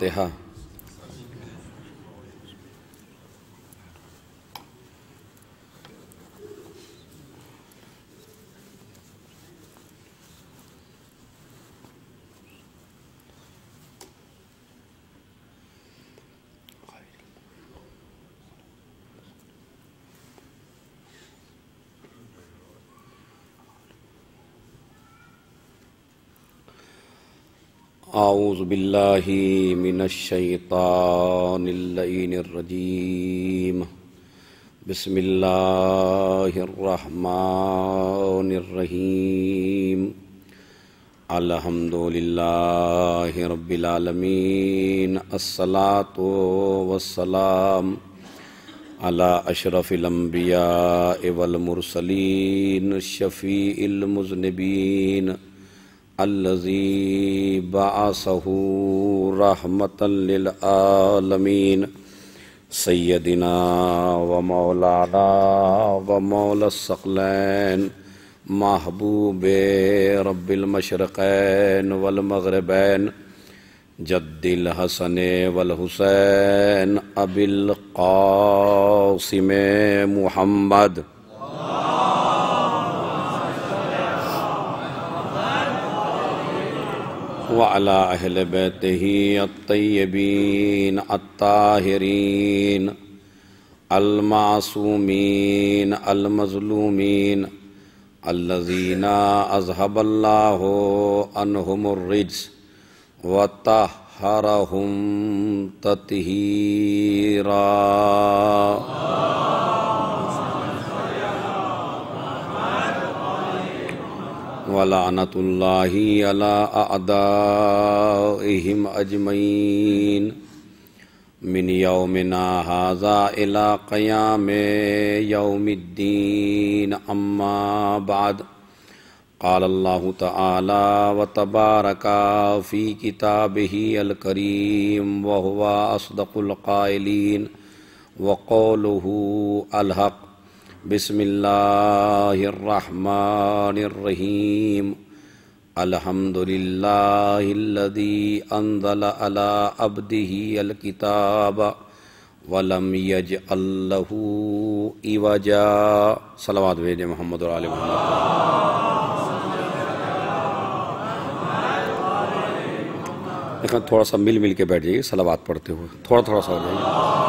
对哈。أعوذ بالله من الشيطان اللئين الرجيم بسم الله الرحمن الرحيم الحمد لله رب العالمين الصلاة والسلام على أشرف الأنبياء والمرسلين الشفيع المذنبين الذي بعثه رحمة للعالمين سيدنا ومولانا ومولى الثقلين محبوب رب المشرقين والمغربين جد الحسن والحسين أبي القاسم محمد وعلى أهل بيته الطيبين الطاهرين المعصومين المظلومين الذين أذهب الله عنهم الرجس وطهرهم تطهيرا वलानत अलादाहम Ajman मिन यौमिना हाजा इला क़याम यौमिद्दीन अम्मा बाद قال الله تعالى وتبارك في كتابه الكريم وهو أصدق القائلين وقوله الحق बिसमीम على عبده الكتاب ولم يجعل له عوجا صلوات इवजा सलावाद وعلى मोहम्मद देखें थोड़ा सा मिल मिल के बैठ जाइए सलावाद पढ़ते हुए थोड़ा थोड़ा सा हो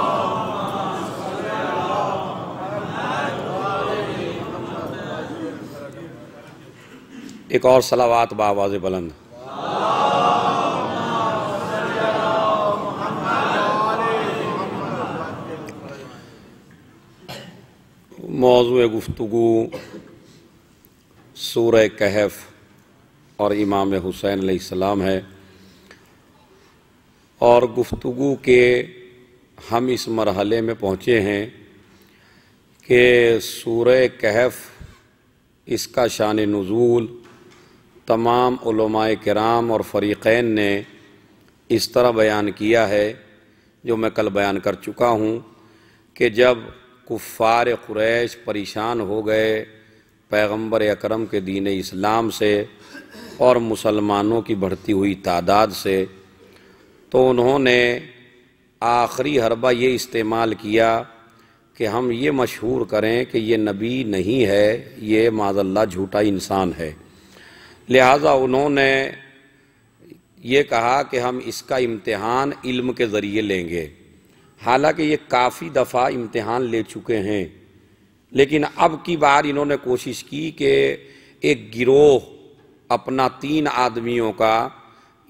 एक और सलावात बाज़ बुलंद मौजू गुफ्तु सूर कहफ और इमाम हुसैन सलाम है और गुफ्तु के हम इस मरहले में पहुँचे हैं कि सूर कहफ इसका शान नज़ूल तमाम कराम और फ़रीक़ैन ने इस तरह बयान किया है जो मैं कल बयान कर चुका हूँ कि जब कुफ़ार क़ुरैश परेशान हो गए पैगंबर अकरम के दीन इस्लाम से और मुसलमानों की बढ़ती हुई तादाद से तो उन्होंने आखिरी हरबा ये इस्तेमाल किया कि हम ये मशहूर करें कि ये नबी नहीं है ये माजल्ला झूठा इंसान है लिहाजा उन्होंने ये कहा कि हम इसका इम्तहान इल्म के ज़रिए लेंगे हालांकि ये काफ़ी दफ़ा इम्तहान ले चुके हैं लेकिन अब की बार इन्होंने कोशिश की कि एक गिरोह अपना तीन आदमियों का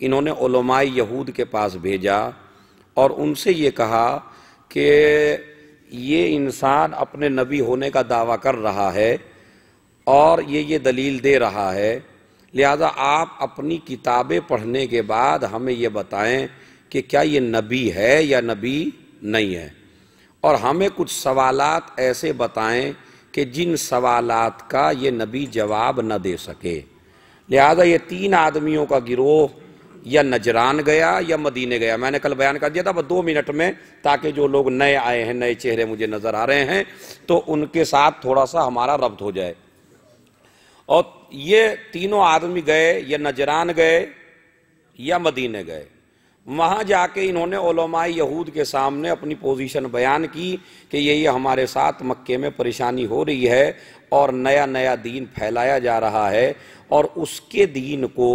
इन्होंने ओलमाई यहूद के पास भेजा और उनसे ये कहा कि ये इंसान अपने नबी होने का दावा कर रहा है और ये ये दलील दे रहा है लिहाजा आप अपनी किताबें पढ़ने के बाद हमें यह बताएं कि क्या ये नबी है या नबी नहीं है और हमें कुछ सवालात ऐसे बताएं कि जिन सवालात का ये नबी जवाब न दे सके लिहाजा ये तीन आदमियों का गिरोह या नजरान गया या मदीने गया मैंने कल बयान कर दिया था बस दो मिनट में ताकि जो लोग नए आए हैं नए चेहरे मुझे नज़र आ रहे हैं तो उनके साथ थोड़ा सा हमारा रब्त हो जाए और ये तीनों आदमी गए या नजरान गए या मदीने गए वहाँ जाके इन्होंने ओलमाई यहूद के सामने अपनी पोजीशन बयान की कि यही हमारे साथ मक्के में परेशानी हो रही है और नया नया दीन फैलाया जा रहा है और उसके दीन को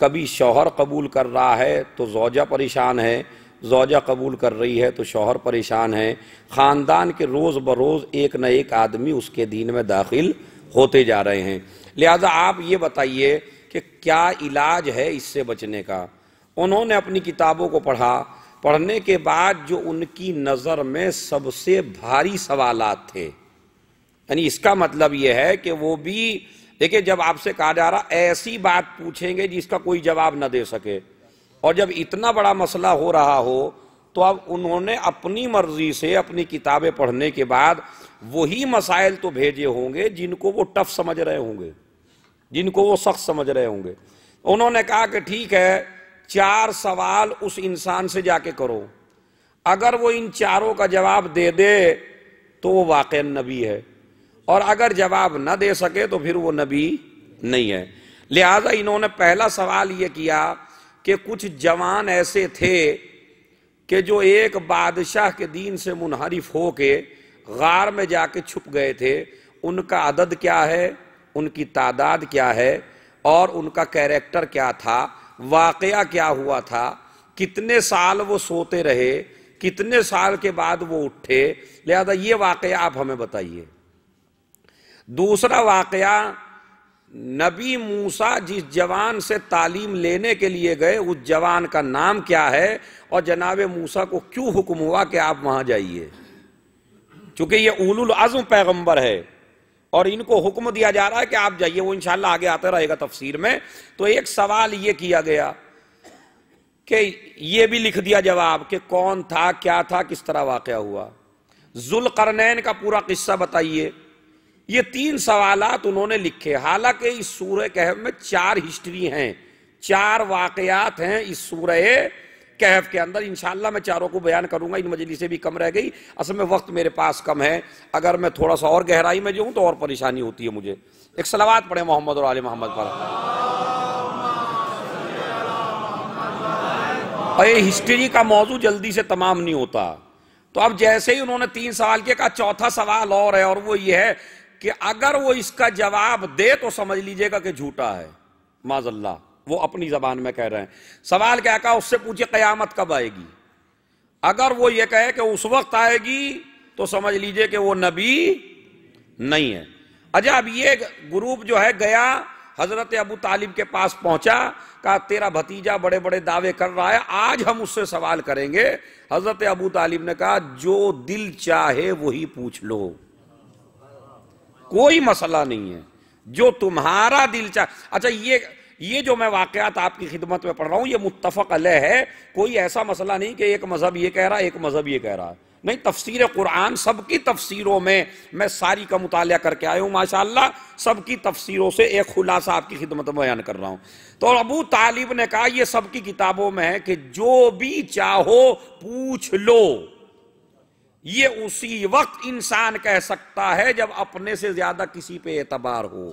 कभी शौहर कबूल कर रहा है तो जौजा परेशान है जौजा कबूल कर रही है तो शौहर परेशान है ख़ानदान के रोज़ बरोज़ एक न एक आदमी उसके दीन में दाखिल होते जा रहे हैं लिहाजा आप ये बताइए कि क्या इलाज है इससे बचने का उन्होंने अपनी किताबों को पढ़ा पढ़ने के बाद जो उनकी नज़र में सबसे भारी सवाल थे यानी इसका मतलब यह है कि वो भी देखिए जब आपसे कहा जा रहा ऐसी बात पूछेंगे जिसका कोई जवाब ना दे सके और जब इतना बड़ा मसला हो रहा हो तो अब उन्होंने अपनी मर्जी से अपनी किताबें पढ़ने के बाद वही मसाइल तो भेजे होंगे जिनको वो टफ समझ रहे होंगे जिनको वो सख्त समझ रहे होंगे उन्होंने कहा कि ठीक है चार सवाल उस इंसान से जाके करो अगर वो इन चारों का जवाब दे दे तो वो वाक़ नबी है और अगर जवाब न दे सके तो फिर वो नबी नहीं है लिहाजा इन्होंने पहला सवाल ये किया कि कुछ जवान ऐसे थे कि जो एक बादशाह के दीन से मुनहरिफ हो के गार में जाके छुप गए थे उनका अदद क्या है उनकी तादाद क्या है और उनका कैरेक्टर क्या था वाक़ क्या हुआ था कितने साल वो सोते रहे कितने साल के बाद वो उठे लिहाजा ये वाक़ आप हमें बताइए दूसरा वाक़ नबी मूसा जिस जवान से तालीम लेने के लिए गए उस जवान का नाम क्या है और जनाब मूसा को क्यों हुक्म हुआ कि आप वहाँ जाइए क्योंकि ये उलुल आज़म पैगम्बर है और इनको हुक्म दिया जा रहा है कि आप जाइए वो इंशाला आगे आता रहेगा तफसीर में तो एक सवाल ये किया गया कि ये भी लिख दिया जवाब कि कौन था क्या था किस तरह वाक़ हुआ जुलकरनैन का पूरा किस्सा बताइए ये तीन सवालत उन्होंने लिखे हालांकि इस सूर्य कह में चार हिस्ट्री हैं चार वाकयात हैं इस सूर्य कैफ के अंदर इन मैं चारों को बयान करूंगा इन से भी कम रह गई असल में वक्त मेरे पास कम है अगर मैं थोड़ा सा और गहराई में जाऊँ तो और परेशानी होती है मुझे एक सलावाद पढ़े मोहम्मद और आल मोहम्मद पर अरे हिस्ट्री का मौजू जल्दी से तमाम नहीं होता तो अब जैसे ही उन्होंने तीन साल के कहा चौथा सवाल और है और वो ये है कि अगर वो इसका जवाब दे तो समझ लीजिएगा कि झूठा है माजल्ला वो अपनी जबान में कह रहे हैं सवाल क्या कहा उससे पूछे कयामत कब आएगी अगर वो ये कहे कि उस वक्त आएगी तो समझ लीजिए कि वो नबी नहीं है अच्छा अब ये ग्रुप जो है गया हजरत अबू तालिब के पास पहुंचा कहा तेरा भतीजा बड़े बड़े दावे कर रहा है आज हम उससे सवाल करेंगे हजरत अबू तालिब ने कहा जो दिल चाहे वही पूछ लो कोई मसला नहीं है जो तुम्हारा दिल चाहे अच्छा ये ये जो मैं वाकयात आपकी खिदमत में पढ़ रहा हूं ये मुतफ़क अलह है कोई ऐसा मसला नहीं कि एक मज़हब ये कह रहा है एक मज़हब ये कह रहा है नहीं तफसीर कुरान सबकी तफसीरों में मैं सारी का मुताल करके आया हूं माशा सबकी तफसीरों से एक खुलासा आपकी खिदमत में बयान कर रहा हूं तो अबू तालिब ने कहा यह सबकी किताबों में है कि जो भी चाहो पूछ लो ये उसी वक्त इंसान कह सकता है जब अपने से ज्यादा किसी पे एतबार हो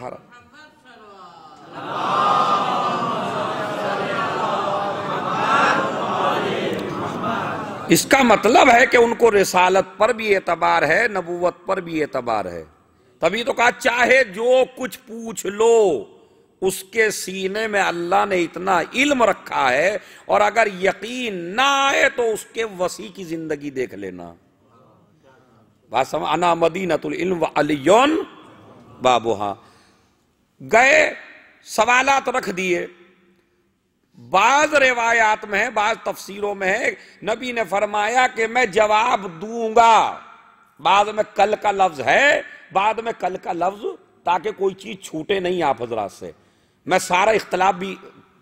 हर इसका मतलब है कि उनको रिसालत पर भी एतबार है नबूवत पर भी एतबार है तभी तो कहा चाहे जो कुछ पूछ लो उसके सीने में अल्लाह ने इतना इल्म रखा है और अगर यकीन ना आए तो उसके वसी की जिंदगी देख लेना बात समझ अना मदीनतुल इल्म अलियन बाबू हाँ गए सवालात रख दिए बाज रिवायात में है बाज तफसीरों में है नबी ने फरमाया कि मैं जवाब दूंगा बाद में कल का लफ्ज है बाद में कल का लफ्ज ताकि कोई चीज छूटे नहीं आप हजरात से मैं सारा इख्तलाफ भी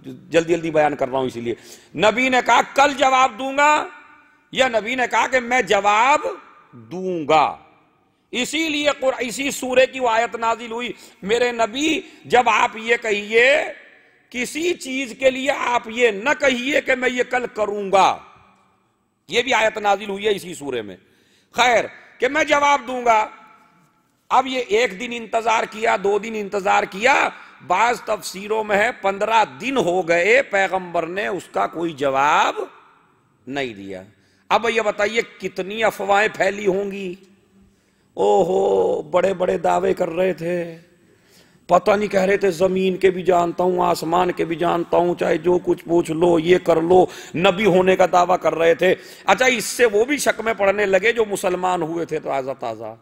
जल्दी जल्दी बयान कर रहा हूं इसीलिए नबी ने कहा कल जवाब दूंगा या नबी ने कहा कि मैं जवाब दूंगा इसीलिए इसी सूर्य की आयत नाजिल हुई मेरे नबी जब आप ये कहिए किसी चीज के लिए आप ये न कहिए कि मैं ये कल करूंगा ये भी आयत नाजिल हुई है इसी सूर्य में खैर कि मैं जवाब दूंगा अब ये एक दिन इंतजार किया दो दिन इंतजार किया बाज तफसीरों में है पंद्रह दिन हो गए पैगंबर ने उसका कोई जवाब नहीं दिया अब ये बताइए कितनी अफवाहें फैली होंगी ओहो बड़े बड़े दावे कर रहे थे पता नहीं कह रहे थे जमीन के भी जानता हूं आसमान के भी जानता हूं चाहे जो कुछ पूछ लो ये कर लो नबी होने का दावा कर रहे थे अच्छा इससे वो भी शक में पड़ने लगे जो मुसलमान हुए थे ताज़ा ताज़ा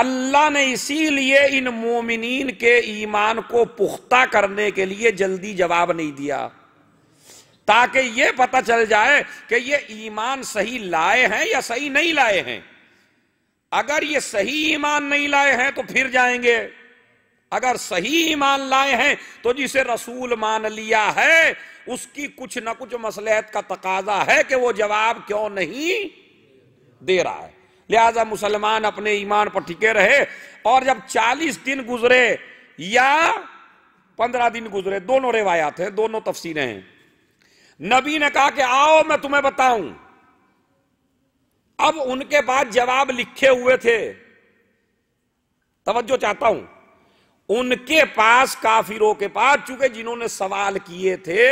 अल्लाह ने इसीलिए इन मोमिनीन के ईमान को पुख्ता करने के लिए जल्दी जवाब नहीं दिया ताकि ये पता चल जाए कि ये ईमान सही लाए हैं या सही नहीं लाए हैं अगर ये सही ईमान नहीं लाए हैं तो फिर जाएंगे अगर सही ईमान लाए हैं तो जिसे रसूल मान लिया है उसकी कुछ ना कुछ मसलहत का तकाजा है कि वो जवाब क्यों नहीं दे रहा है लिहाजा मुसलमान अपने ईमान पर टिके रहे और जब 40 दिन गुजरे या 15 दिन गुजरे दोनों रिवायात हैं दोनों तफसीरें हैं नबी ने कहा कि आओ मैं तुम्हें बताऊं अब उनके पास जवाब लिखे हुए थे तवज्जो चाहता हूं उनके पास काफिरों के पास चूंकि जिन्होंने सवाल किए थे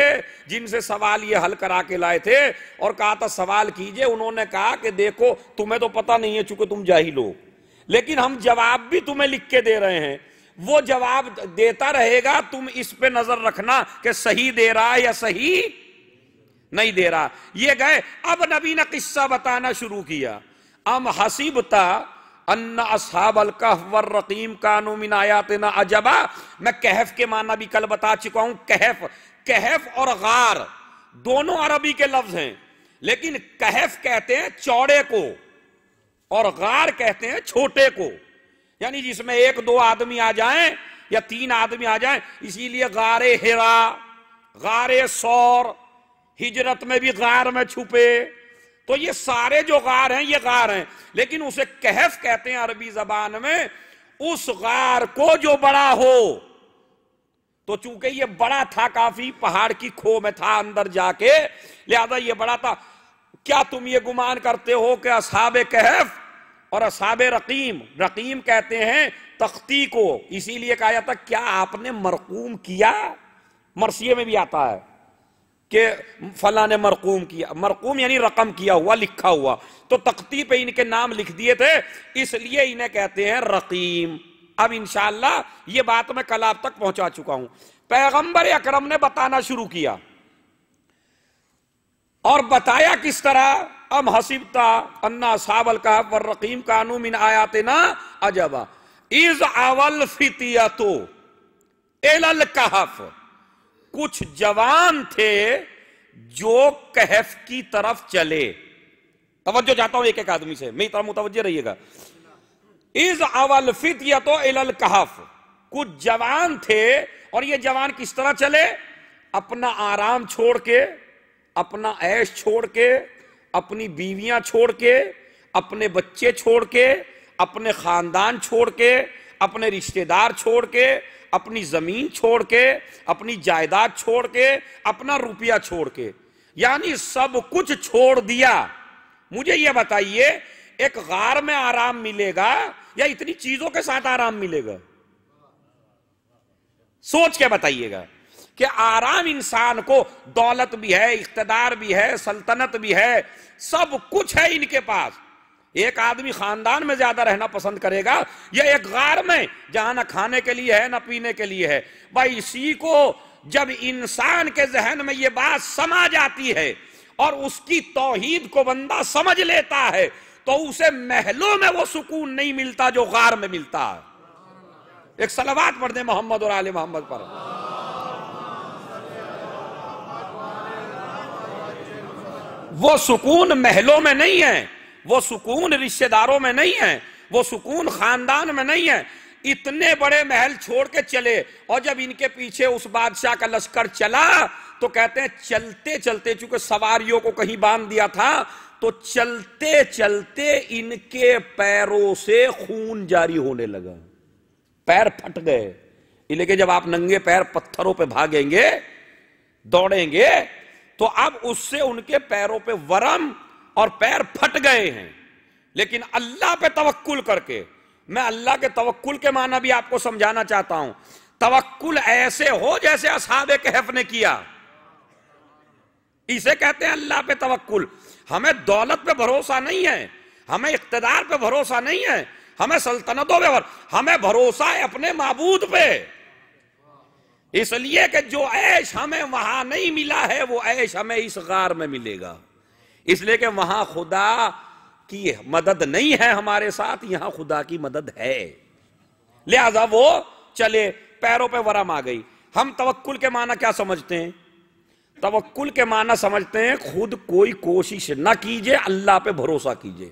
जिनसे सवाल ये हल करा के लाए थे और कहा था सवाल कीजिए उन्होंने कहा कि देखो तुम्हें तो पता नहीं है चूंकि तुम जाहिल हो लेकिन हम जवाब भी तुम्हें लिख के दे रहे हैं वो जवाब देता रहेगा तुम इस पे नजर रखना कि सही दे रहा है या सही नहीं दे रहा ये गए अब नबी ने किस्सा बताना शुरू किया अम हसीबता अन्ना असहाब अलकहवर रकीम कानू मिनाया तेना अजबा मैं कहफ के माना भी कल बता चुका हूं कहफ कहफ और गार दोनों अरबी के लफ्ज हैं लेकिन कहफ कहते हैं चौड़े को और गार कहते हैं छोटे को यानी जिसमें एक दो आदमी आ जाएं या तीन आदमी आ जाएं इसीलिए गारे हिरा गारे सौर हिजरत में भी गार में छुपे तो ये सारे जो गार हैं ये गार हैं लेकिन उसे कहफ कहते हैं अरबी जबान में उस गार को जो बड़ा हो तो चूंकि ये बड़ा था काफी पहाड़ की खो में था अंदर जाके लिहाजा ये बड़ा था क्या तुम ये गुमान करते हो कि असहाब कहफ और असहाब रकीम रकीम कहते हैं तख्ती को इसीलिए कहा जाता क्या आपने मरकूम किया मरसिए में भी आता है कि फला ने मरकूम किया मरकूम यानी रकम किया हुआ लिखा हुआ तो तख्ती पे इनके नाम लिख दिए थे इसलिए इन्हें कहते हैं रकीम अब इनशाला ये बात मैं कल आप तक पहुंचा चुका हूं पैगंबर अकरम ने बताना शुरू किया और बताया किस तरह अम हसीबता अन्ना सावल का वर रकीम कानू मिन आयाते ना अजबा इज अवल फितिया तो एल कहफ कुछ जवान थे जो कहफ की तरफ चले तवज्जो चाहता हूं एक एक आदमी से मेरी तरफ मुतवजह रहिएगा इज अवल फित या तो इलल कहफ कुछ जवान थे और ये जवान किस तरह चले अपना आराम छोड़ के अपना ऐश छोड़ के अपनी बीवियां छोड़ के अपने बच्चे छोड़ के अपने खानदान छोड़ के अपने रिश्तेदार छोड़ के अपनी जमीन छोड़ के अपनी जायदाद छोड़ के अपना रुपया छोड़ के यानी सब कुछ छोड़ दिया मुझे यह बताइए एक गार में आराम मिलेगा या इतनी चीजों के साथ आराम मिलेगा सोच के बताइएगा कि आराम इंसान को दौलत भी है इकतदार भी है सल्तनत भी है सब कुछ है इनके पास एक आदमी खानदान में ज्यादा रहना पसंद करेगा या एक गार में जहां ना खाने के लिए है ना पीने के लिए है भाई इसी को जब इंसान के जहन में यह बात समा जाती है और उसकी तोहिद को बंदा समझ लेता है तो उसे महलों में वो सुकून नहीं मिलता जो गार में मिलता है एक सलवात पढ़ दे मोहम्मद और आले मोहम्मद पर वो सुकून महलों में नहीं है वो सुकून रिश्तेदारों में नहीं है वो सुकून खानदान में नहीं है इतने बड़े महल छोड़ के चले और जब इनके पीछे उस बादशाह का लश्कर चला तो कहते हैं चलते चलते चूंकि सवारियों को कहीं बांध दिया था तो चलते चलते इनके पैरों से खून जारी होने लगा पैर फट गए लेकिन जब आप नंगे पैर पत्थरों पे भागेंगे दौड़ेंगे तो अब उससे उनके पैरों पे वरम और पैर फट गए हैं लेकिन अल्लाह पे तवक्कुल करके मैं अल्लाह के तवक्कुल के माना भी आपको समझाना चाहता हूं तवक्कुल ऐसे हो जैसे असहाब कहफ ने किया इसे कहते हैं अल्लाह पे तवक्कुल हमें दौलत पे भरोसा नहीं है हमें इकतदार पे भरोसा नहीं है हमें सल्तनतों पे हमें भरोसा है अपने मबूद पे इसलिए कि जो ऐश हमें वहां नहीं मिला है वो ऐश हमें इस गार में मिलेगा इसलिए कि वहां खुदा की मदद नहीं है हमारे साथ यहां खुदा की मदद है लिहाजा वो चले पैरों पे वरम आ गई हम तवक्ल के माना क्या समझते हैं तवक्ल के माना समझते हैं खुद कोई कोशिश ना कीजिए अल्लाह पे भरोसा कीजिए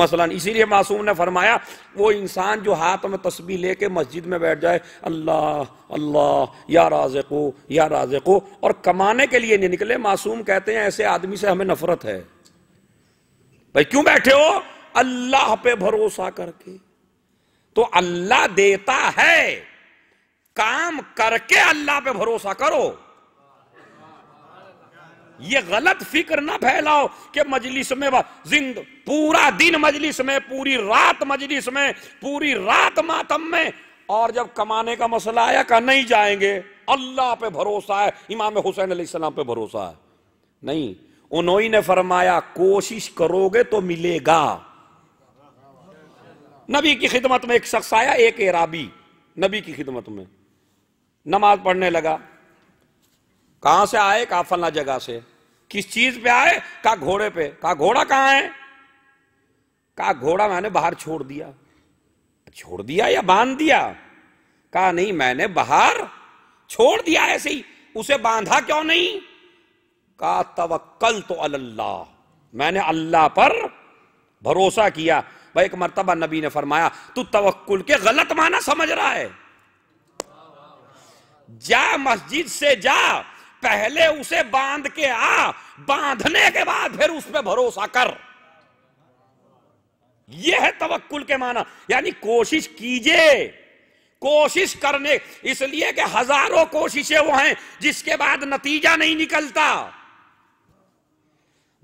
मसलन इसीलिए मासूम ने फरमाया वो इंसान जो हाथ में तस्बी लेके मस्जिद में बैठ जाए अल्लाह अल्लाह या राजको या राजको और कमाने के लिए नहीं निकले मासूम कहते हैं ऐसे आदमी से हमें नफरत है भाई क्यों बैठे हो अल्लाह पे भरोसा करके तो अल्लाह देता है काम करके अल्लाह पे भरोसा करो ये गलत फिक्र ना फैलाओ कि मजलिस में जिंद पूरा दिन मजलिस में पूरी रात मजलिस में पूरी रात मातम में और जब कमाने का मसला आया कहा नहीं जाएंगे अल्लाह पे भरोसा है इमाम हुसैन सलाम पे भरोसा है नहीं उन्होंने फरमाया कोशिश करोगे तो मिलेगा नबी की खिदमत में एक शख्स आया एक एराबी नबी की खिदमत में नमाज पढ़ने लगा कहां से आए कहा फला जगह से किस चीज पे आए कहा घोड़े पे कहा घोड़ा कहां है कहा घोड़ा मैंने बाहर छोड़ दिया छोड़ दिया या बांध दिया कहा नहीं मैंने बाहर छोड़ दिया ऐसे ही उसे बांधा क्यों नहीं कहा तवक्कल तो अल्लाह मैंने अल्लाह पर भरोसा किया भाई एक मरतबा नबी ने फरमाया तू तवक्कुल के गलत माना समझ रहा है जा मस्जिद से जा पहले उसे बांध के आ बांधने के बाद फिर उस पर भरोसा कर यह है तवक्कुल के माना यानी कोशिश कीजिए कोशिश करने इसलिए कि हजारों कोशिशें वो हैं जिसके बाद नतीजा नहीं निकलता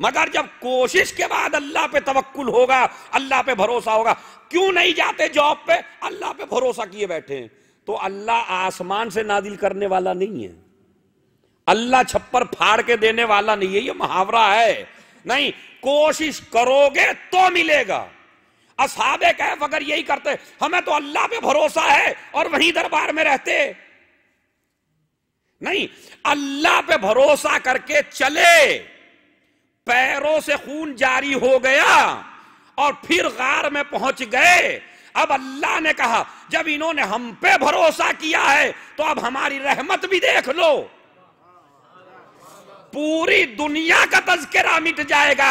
मगर जब कोशिश के बाद अल्लाह पे तवक्कुल होगा अल्लाह पे भरोसा होगा क्यों नहीं जाते जॉब पे अल्लाह पे भरोसा किए बैठे हैं तो अल्लाह आसमान से नादिल करने वाला नहीं है अल्लाह छप्पर फाड़ के देने वाला नहीं है ये मुहावरा है नहीं कोशिश करोगे तो मिलेगा असाबे कैफ अगर यही करते हमें तो अल्लाह पे भरोसा है और वहीं दरबार में रहते नहीं अल्लाह पे भरोसा करके चले पैरों से खून जारी हो गया और फिर गार में पहुंच गए अब अल्लाह ने कहा जब इन्होंने हम पे भरोसा किया है तो अब हमारी रहमत भी देख लो पूरी दुनिया का तस्करा मिट जाएगा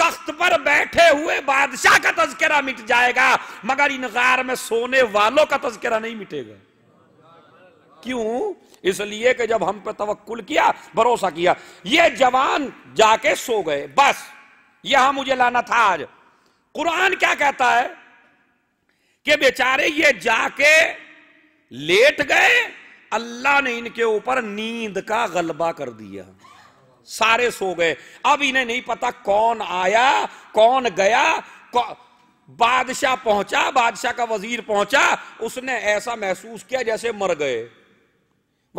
तख्त पर बैठे हुए बादशाह का तस्करा मिट जाएगा मगर इन गार में सोने वालों का तस्करा नहीं मिटेगा क्यों इसलिए कि जब हम पे तवक्कुल किया भरोसा किया ये जवान जाके सो गए बस यहां मुझे लाना था आज कुरान क्या कहता है कि बेचारे ये जाके लेट गए अल्लाह ने इनके ऊपर नींद का गलबा कर दिया सारे सो गए अब इन्हें नहीं पता कौन आया कौन गया कौ... बादशाह पहुंचा बादशाह का वजीर पहुंचा उसने ऐसा महसूस किया जैसे मर गए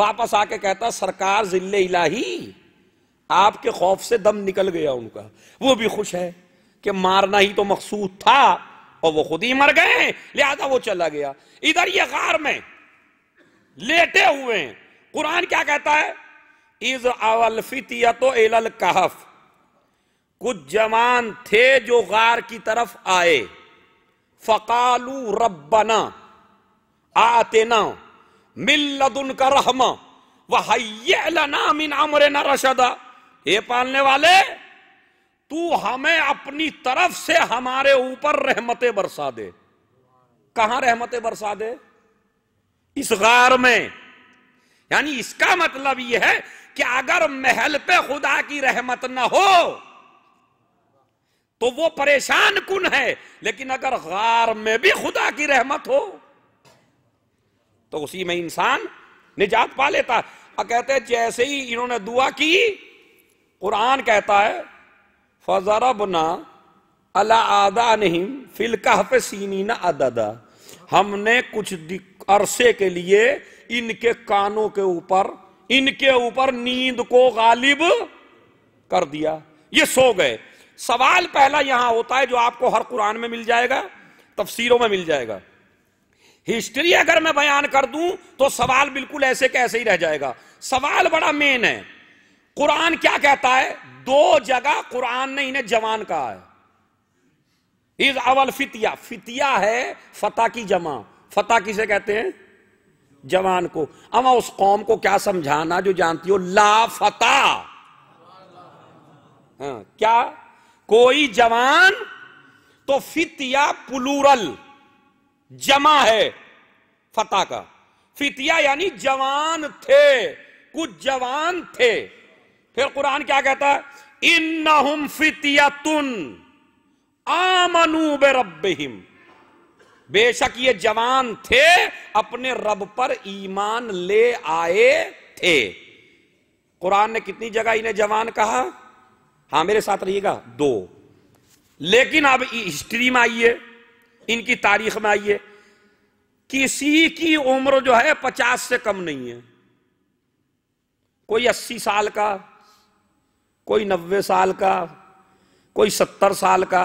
वापस आके कहता सरकार जिले इलाही आपके खौफ से दम निकल गया उनका वो भी खुश है कि मारना ही तो मकसूद था और वो खुद ही मर गए लिहाजा वो चला गया इधर ये गार में लेटे हुए हैं कुरान क्या कहता है इज अवलफित तो एल कहफ कुछ जवान थे जो गार की तरफ आए फ़कालू रब्बना आतेना मिल्लदुन का रहमा वह लना मिन न रशदा ये पालने वाले तू हमें अपनी तरफ से हमारे ऊपर रहमतें बरसा दे कहा रहमतें बरसा दे इस गार में यानी इसका मतलब यह है कि अगर महल पे खुदा की रहमत ना हो तो वो परेशान कुन है लेकिन अगर गार में भी खुदा की रहमत हो तो उसी में इंसान निजात पा लेता और कहते जैसे ही इन्होंने दुआ की कुरान कहता है फजरबना अला आदा नहीं फिलका सीनी ना अदादा हमने कुछ अरसे के लिए इनके कानों के ऊपर इनके ऊपर नींद को गालिब कर दिया ये सो गए सवाल पहला यहां होता है जो आपको हर कुरान में मिल जाएगा तफसीरों में मिल जाएगा हिस्ट्री अगर मैं बयान कर दूं तो सवाल बिल्कुल ऐसे कैसे ही रह जाएगा सवाल बड़ा मेन है कुरान क्या कहता है दो जगह कुरान ने इन्हें जवान कहा है इज अवल फितिया फितिया है फता की जमा फता किसे कहते हैं जवान को अब उस कौम को क्या समझाना जो जानती हो लाफता हाँ, क्या कोई जवान तो फितिया पुलूरल जमा है फता का फितिया यानी जवान थे कुछ जवान थे फिर कुरान क्या कहता है इन फितिया तुन आमनू बे बेशक ये जवान थे अपने रब पर ईमान ले आए थे कुरान ने कितनी जगह इन्हें जवान कहा हां मेरे साथ रहिएगा दो लेकिन अब हिस्ट्री में आइए इनकी तारीख में आइए किसी की उम्र जो है पचास से कम नहीं है कोई अस्सी साल का कोई नब्बे साल का कोई सत्तर साल का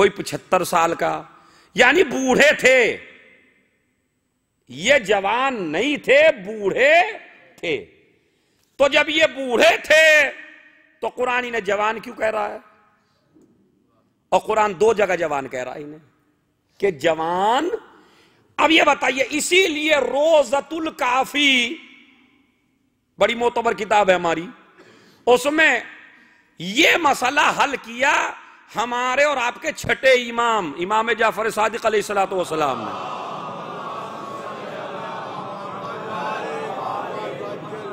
कोई पचहत्तर साल का यानी बूढ़े थे ये जवान नहीं थे बूढ़े थे तो जब ये बूढ़े थे तो कुरान इन्हें जवान क्यों कह रहा है और कुरान दो जगह जवान कह रहा है इन्हें कि जवान अब ये बताइए इसीलिए रोजतुल काफी बड़ी मोतबर किताब है हमारी उसमें यह मसला हल किया हमारे और आपके छठे इमाम इमाम जाफर सादिक सलाम ने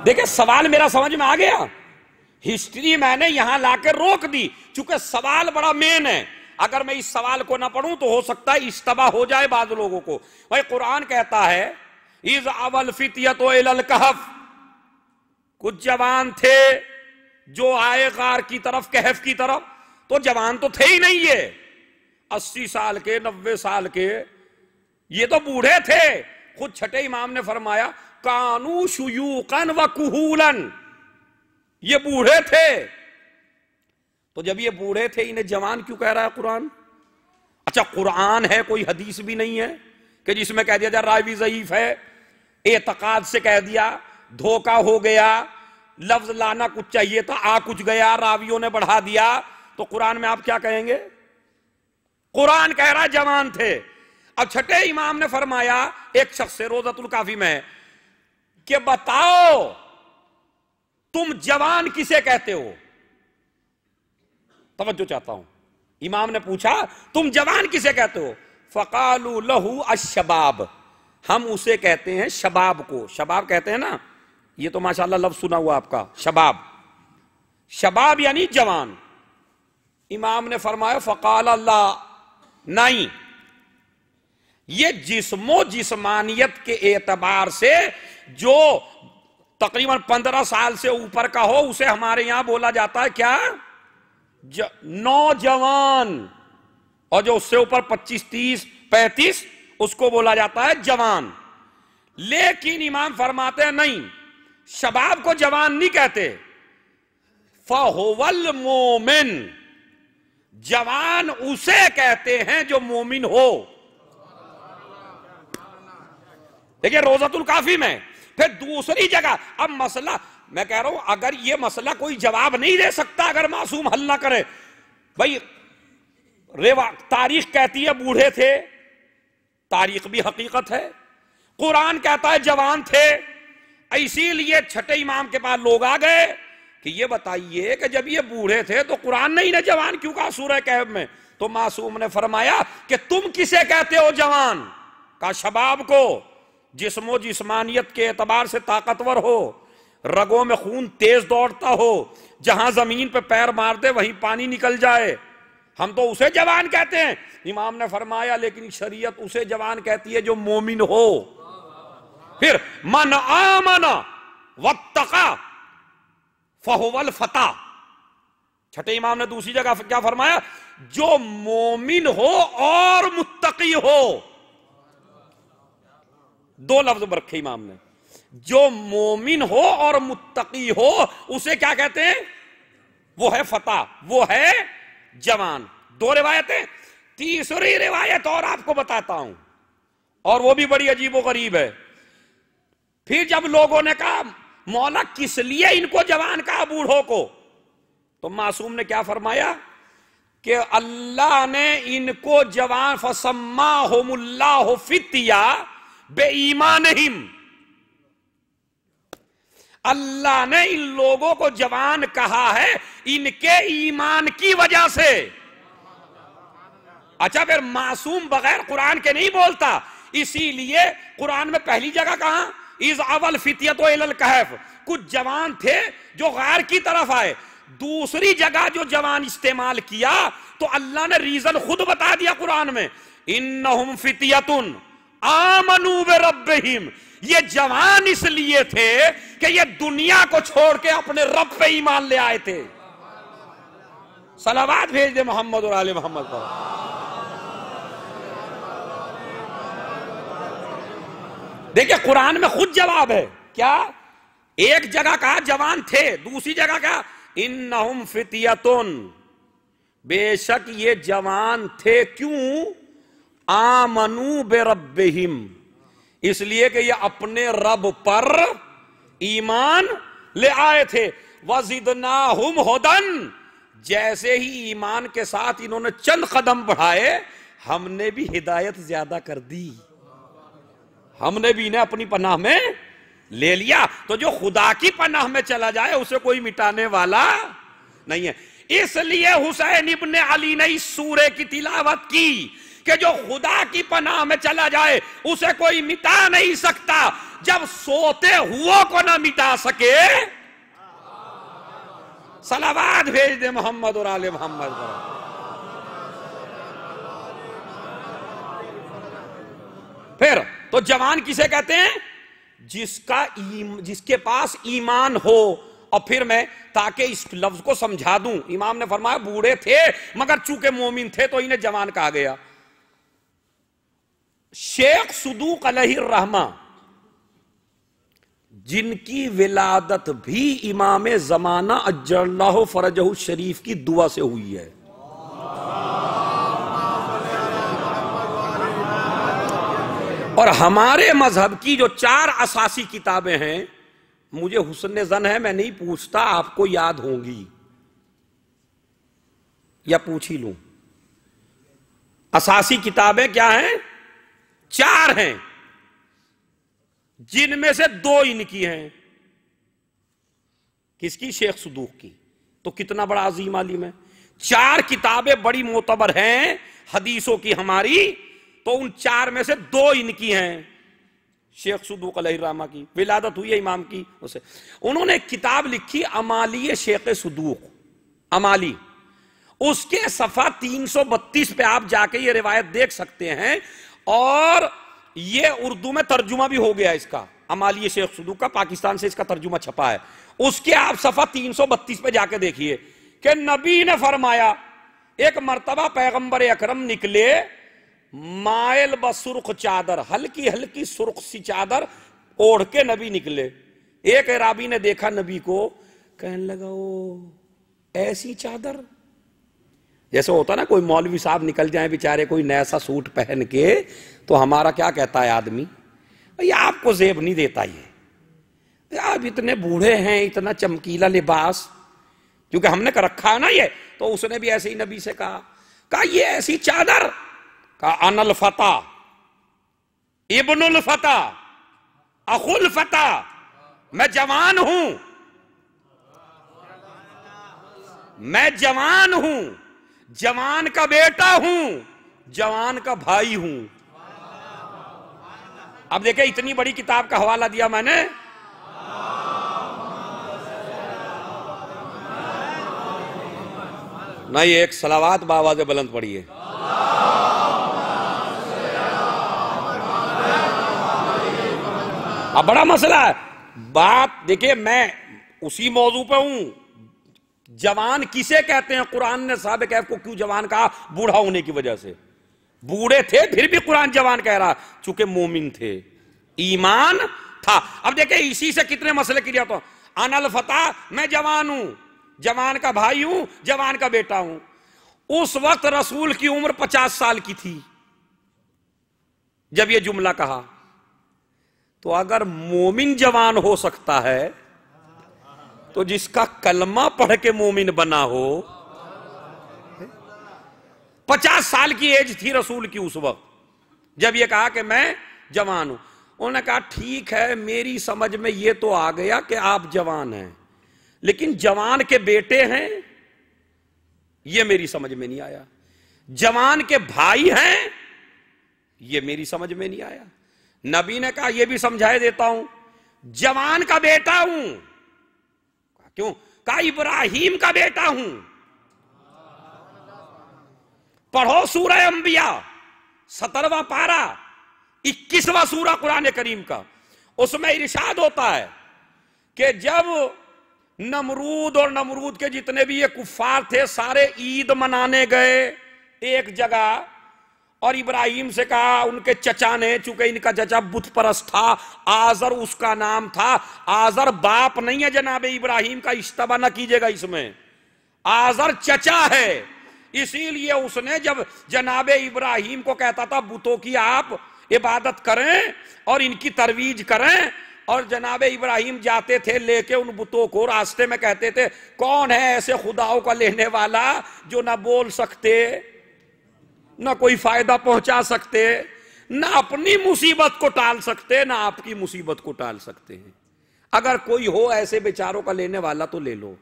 देखे सवाल मेरा समझ में आ गया हिस्ट्री मैंने यहां लाकर रोक दी चूंकि सवाल बड़ा मेन है अगर मैं इस सवाल को ना पढ़ूं तो हो सकता है इश्तबा हो जाए बाद लोगों को भाई कुरान कहता है इज अवल फितियत कहफ कुछ जवान थे जो आए गार की तरफ कहफ की तरफ तो जवान तो थे ही नहीं ये अस्सी साल के नब्बे साल के ये तो बूढ़े थे खुद छठे इमाम ने फरमाया कानू शुयूकन व कुहूलन ये बूढ़े थे तो जब ये बूढ़े थे इन्हें जवान क्यों कह रहा है कुरान अच्छा कुरान है कोई हदीस भी नहीं है कि जिसमें कह दिया जा रावी जयीफ है एतकाद से कह दिया धोखा हो गया लफ्ज लाना कुछ चाहिए था आ कुछ गया रावियों ने बढ़ा दिया तो कुरान में आप क्या कहेंगे कुरान कह रहा जवान थे अब छठे इमाम ने फरमाया एक शख्स से रोजतुल काफी में कि बताओ तुम जवान किसे कहते हो तवज्जो चाहता हूं इमाम ने पूछा तुम जवान किसे कहते हो फकालू लहू अशबाब हम उसे कहते हैं शबाब को शबाब कहते हैं ना ये तो माशाल्लाह लफ्ज सुना हुआ आपका शबाब शबाब यानी जवान इमाम ने फरमाया फ़काल अल्लाह नहीं ये जिसमो जिसमानियत के एतबार से जो तकरीबन पंद्रह साल से ऊपर का हो उसे हमारे यहां बोला जाता है क्या नौजवान और जो उससे ऊपर पच्चीस तीस पैंतीस उसको बोला जाता है जवान लेकिन इमाम फरमाते हैं नहीं शबाब को जवान नहीं कहते फहोवल मोमिन जवान उसे कहते हैं जो मोमिन हो देखिए रोजतुल काफी में फिर दूसरी जगह अब मसला मैं कह रहा हूं अगर ये मसला कोई जवाब नहीं दे सकता अगर मासूम हल ना करे भाई रेवा तारीख कहती है बूढ़े थे तारीख भी हकीकत है कुरान कहता है जवान थे इसीलिए छठे इमाम के पास लोग आ गए कि ये बताइए कि जब ये बूढ़े थे तो कुरान नहीं ना जवान क्यों कहा सूर्य कैब में तो मासूम ने फरमाया कि तुम किसे कहते हो जवान का शबाब को जिसमो जिसमानियत के एतबार से ताकतवर हो रगों में खून तेज दौड़ता हो जहां जमीन पे पैर मार दे वहीं पानी निकल जाए हम तो उसे जवान कहते हैं इमाम ने फरमाया लेकिन शरीयत उसे जवान कहती है जो मोमिन हो फिर मन आमना का फहोवल फता छठे इमाम ने दूसरी जगह क्या फरमाया जो मोमिन हो और मुत्तकी हो दो लफ्ज रखे इमाम ने जो मोमिन हो और मुत्तकी हो उसे क्या कहते हैं वो है फतेह वो है जवान दो रिवायतें तीसरी रिवायत और आपको बताता हूं और वो भी बड़ी अजीबो गरीब है फिर जब लोगों ने कहा मौला किस लिए इनको जवान कहा बूढ़ों को तो मासूम ने क्या फरमाया कि अल्लाह ने इनको जवान फसम्मा होमुल्ला हो फितिया बेईमान हिम अल्लाह ने इन लोगों को जवान कहा है इनके ईमान की वजह से अच्छा फिर मासूम बगैर कुरान के नहीं बोलता इसीलिए कुरान में पहली जगह कहा इज अवल फितियत कहफ कुछ जवान थे जो गैर की तरफ आए दूसरी जगह जो जवान इस्तेमाल किया तो अल्लाह ने रीजन खुद बता दिया कुरान में इन फितियतुन आमनूब रब ये जवान इसलिए थे कि ये दुनिया को छोड़ के अपने रब पे ईमान ले आए थे सलावाद भेज दे मोहम्मद और आल मोहम्मद पर देखिए कुरान में खुद जवाब है क्या एक जगह कहा जवान थे दूसरी जगह कहा इन नहुम फितियतुन बेशक ये जवान थे क्यों आमनु बे इसलिए कि ये अपने रब पर ईमान ले आए थे वजिदना हम होदन जैसे ही ईमान के साथ इन्होंने चंद कदम बढ़ाए हमने भी हिदायत ज्यादा कर दी हमने भी इन्हें अपनी पनाह में ले लिया तो जो खुदा की पनाह में चला जाए उसे कोई मिटाने वाला नहीं है इसलिए हुसैन इबन अली ने इस सूर्य की तिलावत की कि जो खुदा की पनाह में चला जाए उसे कोई मिटा नहीं सकता जब सोते हुए को ना मिटा सके सलावाद भेज दे मोहम्मद और आले मोहम्मद फिर तो जवान किसे कहते हैं जिसका इम, जिसके पास ईमान हो और फिर मैं ताकि इस लफ्ज को समझा दूं इमाम ने फरमाया बूढ़े थे मगर चूंकि मोमिन थे तो इन्हें जवान कहा गया शेख अलहिर रहमा जिनकी विलादत भी इमाम जमाना अजल्ला फरजह शरीफ की दुआ से हुई है और हमारे मजहब की जो चार असासी किताबें हैं मुझे हुसन जन है मैं नहीं पूछता आपको याद होंगी या पूछ ही लू असासी किताबें क्या हैं चार हैं जिनमें से दो इनकी हैं किसकी शेख सदूक की तो कितना बड़ा अजीम आलिम है चार किताबें बड़ी मोतबर हैं हदीसों की हमारी तो उन चार में से दो इनकी हैं शेख सुदूक रामा की विलादत हुई है इमाम की उसे उन्होंने किताब लिखी अमाली शेख सुदूक अमाली उसके सफा 332 पे आप जाके ये रिवायत देख सकते हैं और ये उर्दू में तर्जुमा भी हो गया इसका अमाली शेख सुदूक का पाकिस्तान से इसका तर्जुमा छपा है उसके आप सफा 332 पे जाके देखिए नबी ने फरमाया एक मरतबा पैगंबर अकरम निकले मायल ब सुर्ख चादर हल्की हल्की सुर्ख सी चादर ओढ़ के नबी निकले एक राबी ने देखा नबी को कहने लगा ओ ऐसी चादर जैसे होता ना कोई मौलवी साहब निकल जाए बेचारे कोई नया सा सूट पहन के तो हमारा क्या कहता है आदमी भाई आपको जेब नहीं देता ये आप इतने बूढ़े हैं इतना चमकीला लिबास क्योंकि हमने रखा है ना ये तो उसने भी ऐसे ही नबी से कहा कहा ये ऐसी चादर का अनल फता इबनुल फता अखुल फता मैं जवान हूं मैं जवान हूं जवान का बेटा हूं जवान का भाई हूं अब देखे इतनी बड़ी किताब का हवाला दिया मैंने नहीं एक सलावात बाबा से बुलंद पढ़िए अब बड़ा मसला है बात देखिए मैं उसी मौजू पर हूं जवान किसे कहते हैं कुरान ने साहब कैफ को क्यों जवान कहा बूढ़ा होने की वजह से बूढ़े थे फिर भी कुरान जवान कह रहा चूंकि मोमिन थे ईमान था अब देखिए इसी से कितने मसले जाता तो हूं अनल फता मैं जवान हूं जवान का भाई हूं जवान का बेटा हूं उस वक्त रसूल की उम्र पचास साल की थी जब यह जुमला कहा तो अगर मोमिन जवान हो सकता है तो जिसका कलमा पढ़ के मोमिन बना हो पचास साल की एज थी रसूल की उस वक्त जब ये कहा कि मैं जवान हूं उन्होंने कहा ठीक है मेरी समझ में ये तो आ गया कि आप जवान हैं लेकिन जवान के बेटे हैं ये मेरी समझ में नहीं आया जवान के भाई हैं ये मेरी समझ में नहीं आया नबी ने कहा यह भी समझाए देता हूं जवान का बेटा हूं क्यों कहा इब्राहिम का बेटा हूं पढ़ो सूरह अंबिया सतरवा पारा इक्कीसवा सूरा कुरान करीम का उसमें इरशाद होता है कि जब नमरूद और नमरूद के जितने भी ये कुफार थे सारे ईद मनाने गए एक जगह और इब्राहिम से कहा उनके चचा ने चूंकि इनका चचा बुत परस था आजर उसका नाम था आजर बाप नहीं है जनाब इब्राहिम का इश्तबा ना कीजिएगा इसमें आजर चचा है इसीलिए उसने जब जनाब इब्राहिम को कहता था बुतों की आप इबादत करें और इनकी तरवीज करें और जनाब इब्राहिम जाते थे लेके उन बुतों को रास्ते में कहते थे कौन है ऐसे खुदाओं का लेने वाला जो ना बोल सकते ना कोई फायदा पहुंचा सकते ना अपनी मुसीबत को टाल सकते ना आपकी मुसीबत को टाल सकते हैं अगर कोई हो ऐसे बेचारों का लेने वाला तो ले लो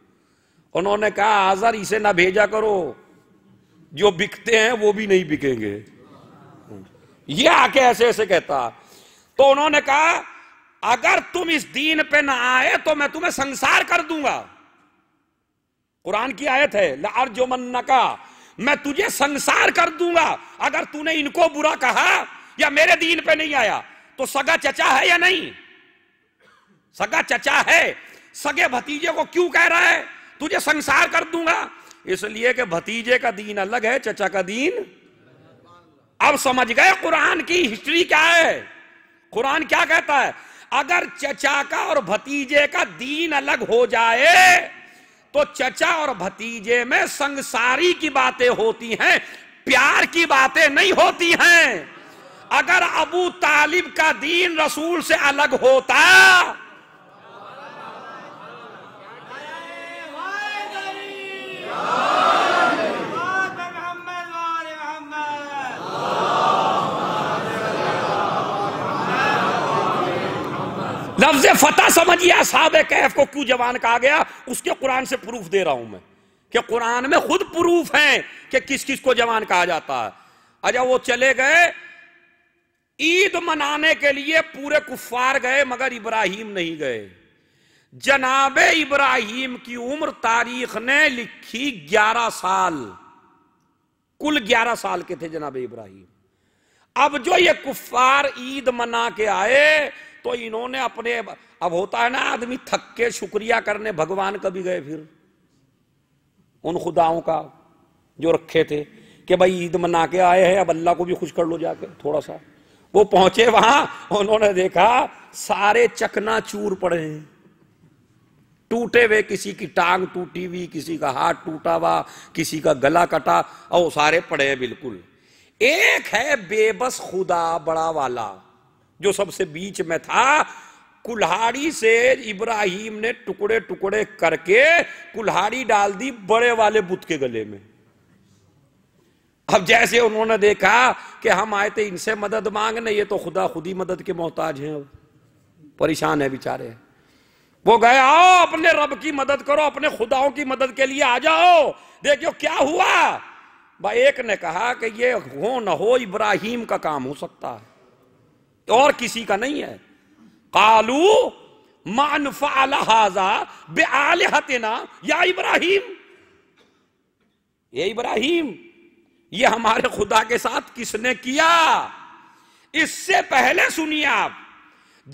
उन्होंने कहा आजर इसे ना भेजा करो जो बिकते हैं वो भी नहीं बिकेंगे ये आके ऐसे ऐसे कहता तो उन्होंने कहा अगर तुम इस दीन पे ना आए तो मैं तुम्हें संसार कर दूंगा कुरान की आयत है लार जो मन नका मैं तुझे संसार कर दूंगा अगर तूने इनको बुरा कहा या मेरे दीन पे नहीं आया तो सगा चचा है या नहीं सगा चचा है सगे भतीजे को क्यों कह रहा है तुझे संसार कर दूंगा इसलिए कि भतीजे का दीन अलग है चचा का दीन अब समझ गए कुरान की हिस्ट्री क्या है कुरान क्या कहता है अगर चचा का और भतीजे का दीन अलग हो जाए तो चचा और भतीजे में संसारी की बातें होती हैं प्यार की बातें नहीं होती हैं अगर अबू तालिब का दीन रसूल से अलग होता लफ्ज फतेह समझिए साहब कैफ को क्यों जवान कहा गया उसके कुरान से प्रूफ दे रहा हूं मैं कि कुरान में खुद प्रूफ है कि किस किस को जवान कहा जाता है अच्छा वो चले गए ईद मनाने के लिए पूरे कुफार गए मगर इब्राहिम नहीं गए जनाब इब्राहिम की उम्र तारीख ने लिखी ग्यारह साल कुल ग्यारह साल के थे जनाब इब्राहिम अब जो ये कुफार ईद मना के आए तो इन्होंने अपने अब होता है ना आदमी थक के शुक्रिया करने भगवान कभी गए फिर उन खुदाओं का जो रखे थे कि भाई ईद मना के आए हैं अब अल्लाह को भी खुश कर लो जाके थोड़ा सा वो पहुंचे वहां उन्होंने देखा सारे चकना चूर पड़े हैं टूटे हुए किसी की टांग टूटी हुई किसी का हाथ टूटा हुआ किसी का गला कटा और सारे पड़े हैं बिल्कुल एक है बेबस खुदा बड़ा वाला जो सबसे बीच में था कुल्हाड़ी से इब्राहिम ने टुकड़े टुकड़े करके कुल्हाड़ी डाल दी बड़े वाले बुत के गले में अब जैसे उन्होंने देखा कि हम आए थे इनसे मदद मांगने ये तो खुदा खुद ही मदद के मोहताज हैं अब परेशान है बेचारे वो गए आओ अपने रब की मदद करो अपने खुदाओं की मदद के लिए आ जाओ देखियो क्या हुआ भाई एक ने कहा कि ये हो ना हो इब्राहिम का काम हो सकता है और किसी का नहीं है कालू मानफाजा हतेना या इब्राहिम ये इब्राहिम ये हमारे खुदा के साथ किसने किया इससे पहले सुनिए आप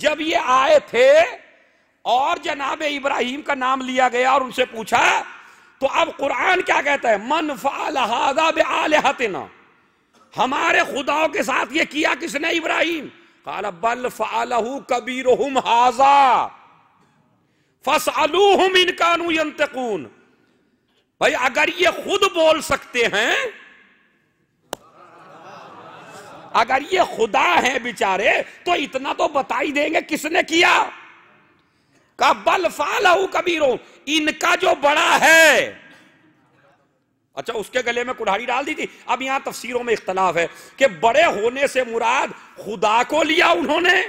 जब ये आए थे और जनाब इब्राहिम का नाम लिया गया और उनसे पूछा तो अब कुरान क्या कहता है मन फालहादा बे हतेना हमारे खुदाओं के साथ ये किया किसने इब्राहिम قال بل فعله कबीर هذا हाजा ان كانوا हम भाई अगर ये खुद बोल सकते हैं अगर ये खुदा है बेचारे तो इतना तो बता ही देंगे किसने किया का बल फाल कबीरों इनका जो बड़ा है अच्छा उसके गले में कुल्हाड़ी डाल दी थी अब यहां तफसीरों में इख्तलाफ है कि बड़े होने से मुराद खुदा को लिया उन्होंने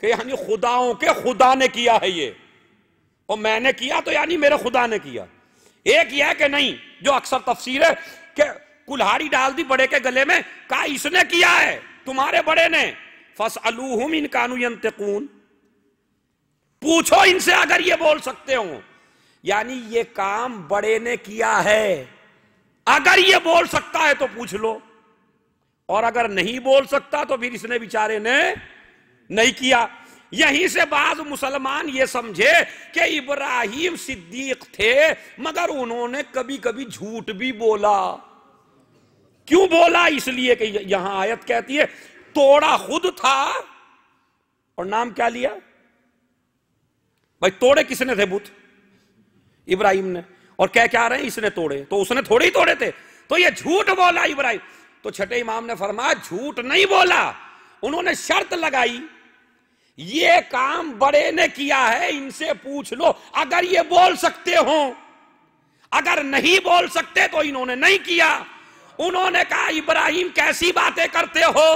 कि यानी खुदाओं के खुदा ने किया है ये और मैंने किया तो यानी मेरे खुदा ने किया एक यह कि नहीं जो अक्सर तफसीर है कि कुल्हाड़ी डाल दी बड़े के गले में का इसने किया है तुम्हारे बड़े ने फस अलूहुम इन कानून पूछो इनसे अगर ये बोल सकते हो यानी ये काम बड़े ने किया है अगर ये बोल सकता है तो पूछ लो और अगर नहीं बोल सकता तो फिर इसने बेचारे ने नहीं किया यहीं से बाद मुसलमान ये समझे कि इब्राहिम सिद्दीक थे मगर उन्होंने कभी कभी झूठ भी बोला क्यों बोला इसलिए कि यहां आयत कहती है तोड़ा खुद था और नाम क्या लिया भाई तोड़े किसने थे बुत इब्राहिम ने और कह क्या रहे हैं इसने तोड़े तो उसने थोड़े ही तोड़े थे तो ये झूठ बोला इब्राहिम तो छठे इमाम ने फरमाया झूठ नहीं बोला उन्होंने शर्त लगाई ये काम बड़े ने किया है इनसे पूछ लो अगर ये बोल सकते हो अगर नहीं बोल सकते तो इन्होंने नहीं किया उन्होंने कहा इब्राहिम कैसी बातें करते हो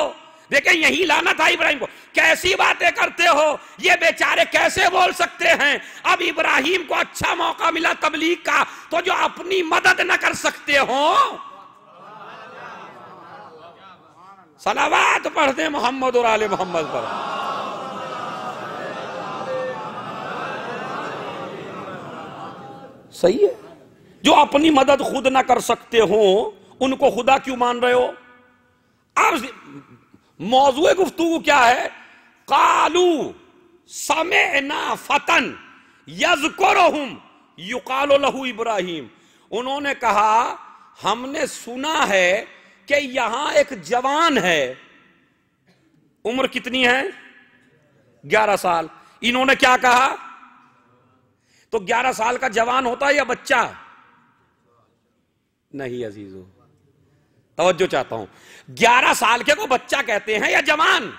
देखे यही लाना था इब्राहिम को कैसी बातें करते हो ये बेचारे कैसे बोल सकते हैं अब इब्राहिम को अच्छा मौका मिला तबलीग का तो जो अपनी मदद ना कर सकते हो सलावात पढ़ते मोहम्मद और आले मोहम्मद पर सही है जो अपनी मदद खुद ना कर सकते हो उनको खुदा क्यों मान रहे हो अब मौजू गुफ्तु क्या है कालू समय ना फतन यजकोरहुम युकालो लहू इब्राहिम उन्होंने कहा हमने सुना है कि यहां एक जवान है उम्र कितनी है ग्यारह साल इन्होंने क्या कहा तो ग्यारह साल का जवान होता है या बच्चा नहीं अजीजो तवज्जो चाहता हूं ग्यारह साल के को बच्चा कहते हैं या जवान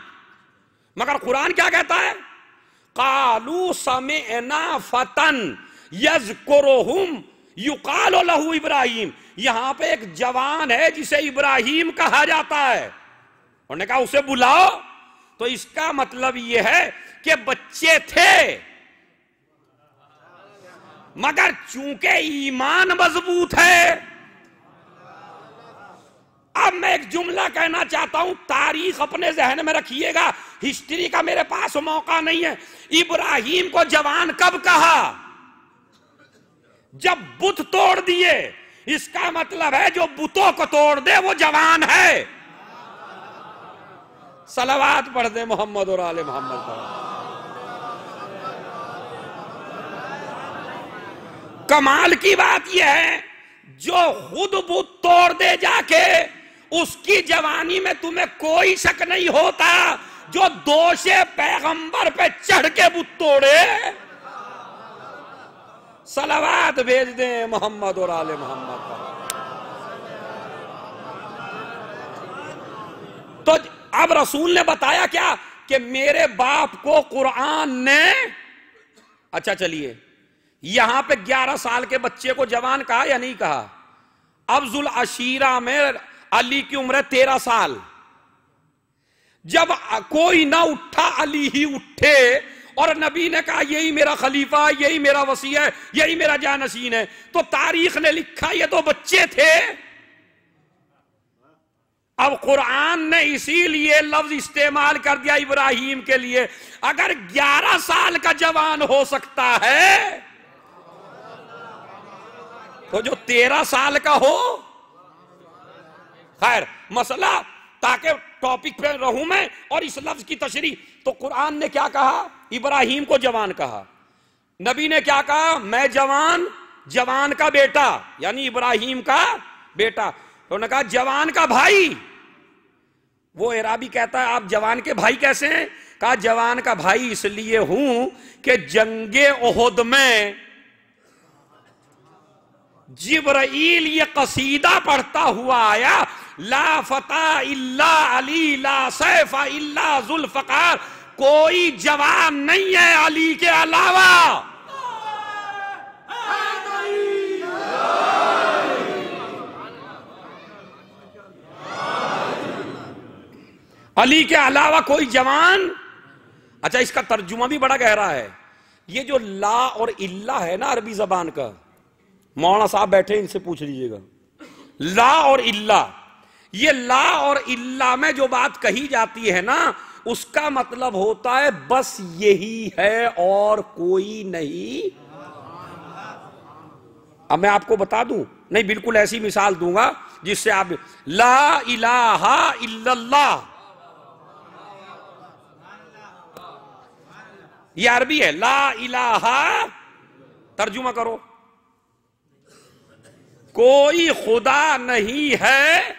मगर कुरान क्या कहता है कालू समय फतन यज करोहम युकाल लहू इब्राहिम यहां पे एक जवान है जिसे इब्राहिम कहा जाता है उन्होंने कहा उसे बुलाओ तो इसका मतलब यह है कि बच्चे थे मगर चूंकि ईमान मजबूत है मैं एक जुमला कहना चाहता हूं तारीख अपने जहन में रखिएगा हिस्ट्री का मेरे पास मौका नहीं है इब्राहिम को जवान कब कहा जब बुत तोड़ दिए इसका मतलब है जो बुतों को तोड़ दे वो जवान है सलावात पढ़ दे मोहम्मद और आले मोहम्मद कमाल की बात यह है जो खुद बुत तोड़ दे जाके उसकी जवानी में तुम्हें कोई शक नहीं होता जो दोषे पैगंबर पे चढ़ के बुत तोड़े सलावाद भेज दे मोहम्मद और आले मोहम्मद तो अब रसूल ने बताया क्या कि मेरे बाप को कुरान ने अच्छा चलिए यहां पे 11 साल के बच्चे को जवान कहा या नहीं कहा अफजुल अशीरा में अली की उम्र है तेरह साल जब कोई ना उठा अली ही उठे और नबी ने कहा यही मेरा खलीफा यही मेरा वसी है यही मेरा जानसीन है तो तारीख ने लिखा ये तो बच्चे थे अब कुरान ने इसीलिए लफ्ज इस्तेमाल कर दिया इब्राहिम के लिए अगर 11 साल का जवान हो सकता है तो जो 13 साल का हो खैर मसला ताकि टॉपिक पे रहू मैं और इस लफ्ज की तशरी तो कुरान ने क्या कहा इब्राहिम को जवान कहा नबी ने क्या कहा मैं जवान जवान का बेटा यानी इब्राहिम का बेटा तो उन्होंने कहा जवान का भाई वो एराबी कहता है आप जवान के भाई कैसे हैं कहा जवान का भाई इसलिए हूं कि जंगे ओहद में जिब्राइल ये कसीदा पढ़ता हुआ आया ला फता इल्ला अली ला सैफा इल्ला जुल्फकार कोई जवान नहीं है अली के अलावा अली के अलावा कोई जवान अच्छा इसका तर्जुमा भी बड़ा गहरा है ये जो ला और इल्ला है ना अरबी जबान का मौलाना साहब बैठे इनसे पूछ लीजिएगा ला और इल्ला ये ला और इल्ला में जो बात कही जाती है ना उसका मतलब होता है बस यही है और कोई नहीं अब मैं आपको बता दूं नहीं बिल्कुल ऐसी मिसाल दूंगा जिससे आप ला इलाहा इल्लल्लाह ये अरबी है ला इलाहा तर्जुमा करो कोई खुदा नहीं है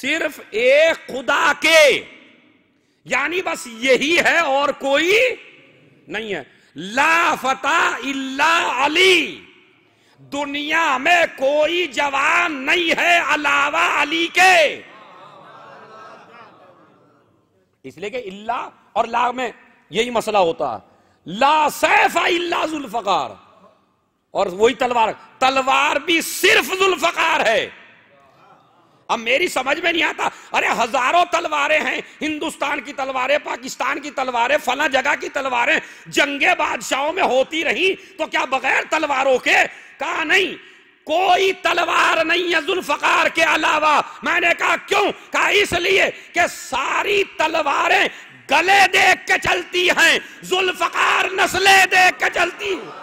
सिर्फ एक खुदा के यानी बस यही है और कोई नहीं है ला फता इल्ला अली दुनिया में कोई जवान नहीं है अलावा अली के इसलिए कि इल्ला और ला में यही मसला होता है ला सैफा इल्ला जुल्फकार और वही तलवार तलवार भी सिर्फ जुल्फकार है अब मेरी समझ में नहीं आता अरे हजारों तलवारें हैं हिंदुस्तान की तलवारें पाकिस्तान की तलवारें फला जगह की तलवारें जंगे बादशाहों में होती रही तो क्या बगैर तलवारों के कहा नहीं कोई तलवार नहीं है जुल्फकार के अलावा मैंने कहा क्यों कहा इसलिए कि सारी तलवारें गले देख के चलती हैं जुल्फकार नस्लें देख के चलती हैं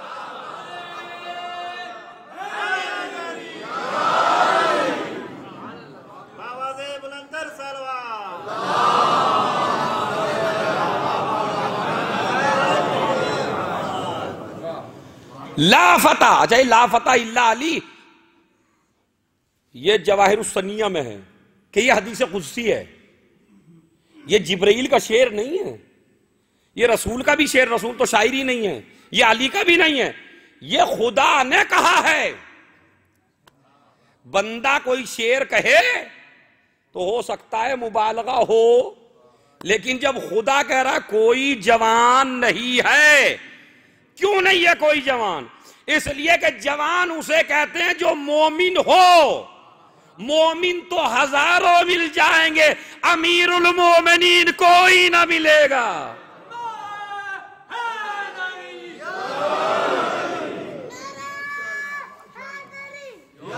लाफता अच्छा लाफता इल्ला अली ये जवाहिर सनिया में है कि यह हदीस कुदसी है ये जिब्राइल का शेर नहीं है ये रसूल का भी शेर रसूल तो शायरी नहीं है ये अली का भी नहीं है ये खुदा ने कहा है बंदा कोई शेर कहे तो हो सकता है मुबालगा हो लेकिन जब खुदा कह रहा कोई जवान नहीं है क्यों नहीं है कोई जवान इसलिए कि जवान उसे कहते हैं जो मोमिन हो मोमिन तो हजारों मिल जाएंगे अमीरुल मोमिनीन कोई ना मिलेगा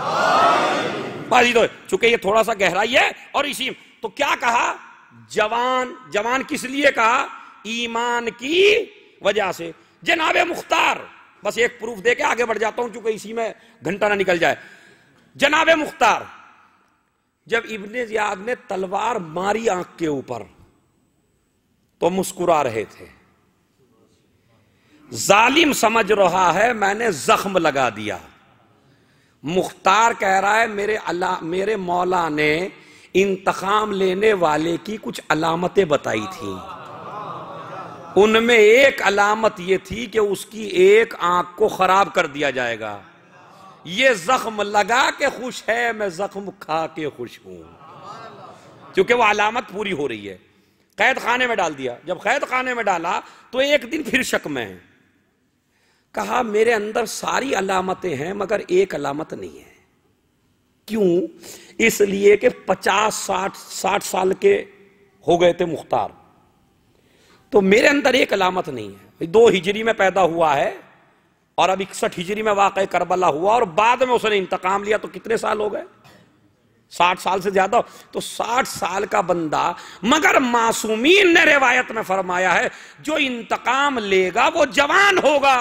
Oh! बाजी दो चूंकि ये थोड़ा सा गहराई है और इसी तो क्या कहा जवान जवान किस लिए कहा ईमान की वजह से जनाब मुख्तार बस एक प्रूफ दे के आगे बढ़ जाता हूं चूंकि इसी में घंटा ना निकल जाए जनाब मुख्तार जब इबन जियाद ने तलवार मारी आंख के ऊपर तो मुस्कुरा रहे थे जालिम समझ रहा है मैंने जख्म लगा दिया मुख्तार कह रहा है मेरे अल्लाह मेरे मौला ने इंतकाम लेने वाले की कुछ अलामतें बताई थी उनमें एक अलामत यह थी कि उसकी एक आंख को खराब कर दिया जाएगा ये जख्म लगा के खुश है मैं जख्म खा के खुश हूं क्योंकि वो अलामत पूरी हो रही है कैद खाने में डाल दिया जब कैद खाने में डाला तो एक दिन फिर शक में है कहा मेरे अंदर सारी अलामतें हैं मगर एक अलामत नहीं है क्यों इसलिए कि 50 60 साठ साल के हो गए थे मुख्तार तो मेरे अंदर एक अलामत नहीं है दो हिजरी में पैदा हुआ है और अब इकसठ हिजरी में वाकई करबला हुआ और बाद में उसने इंतकाम लिया तो कितने साल हो गए साठ साल से ज्यादा तो साठ साल का बंदा मगर मासूमीन ने रिवायत में फरमाया है जो इंतकाम लेगा वो जवान होगा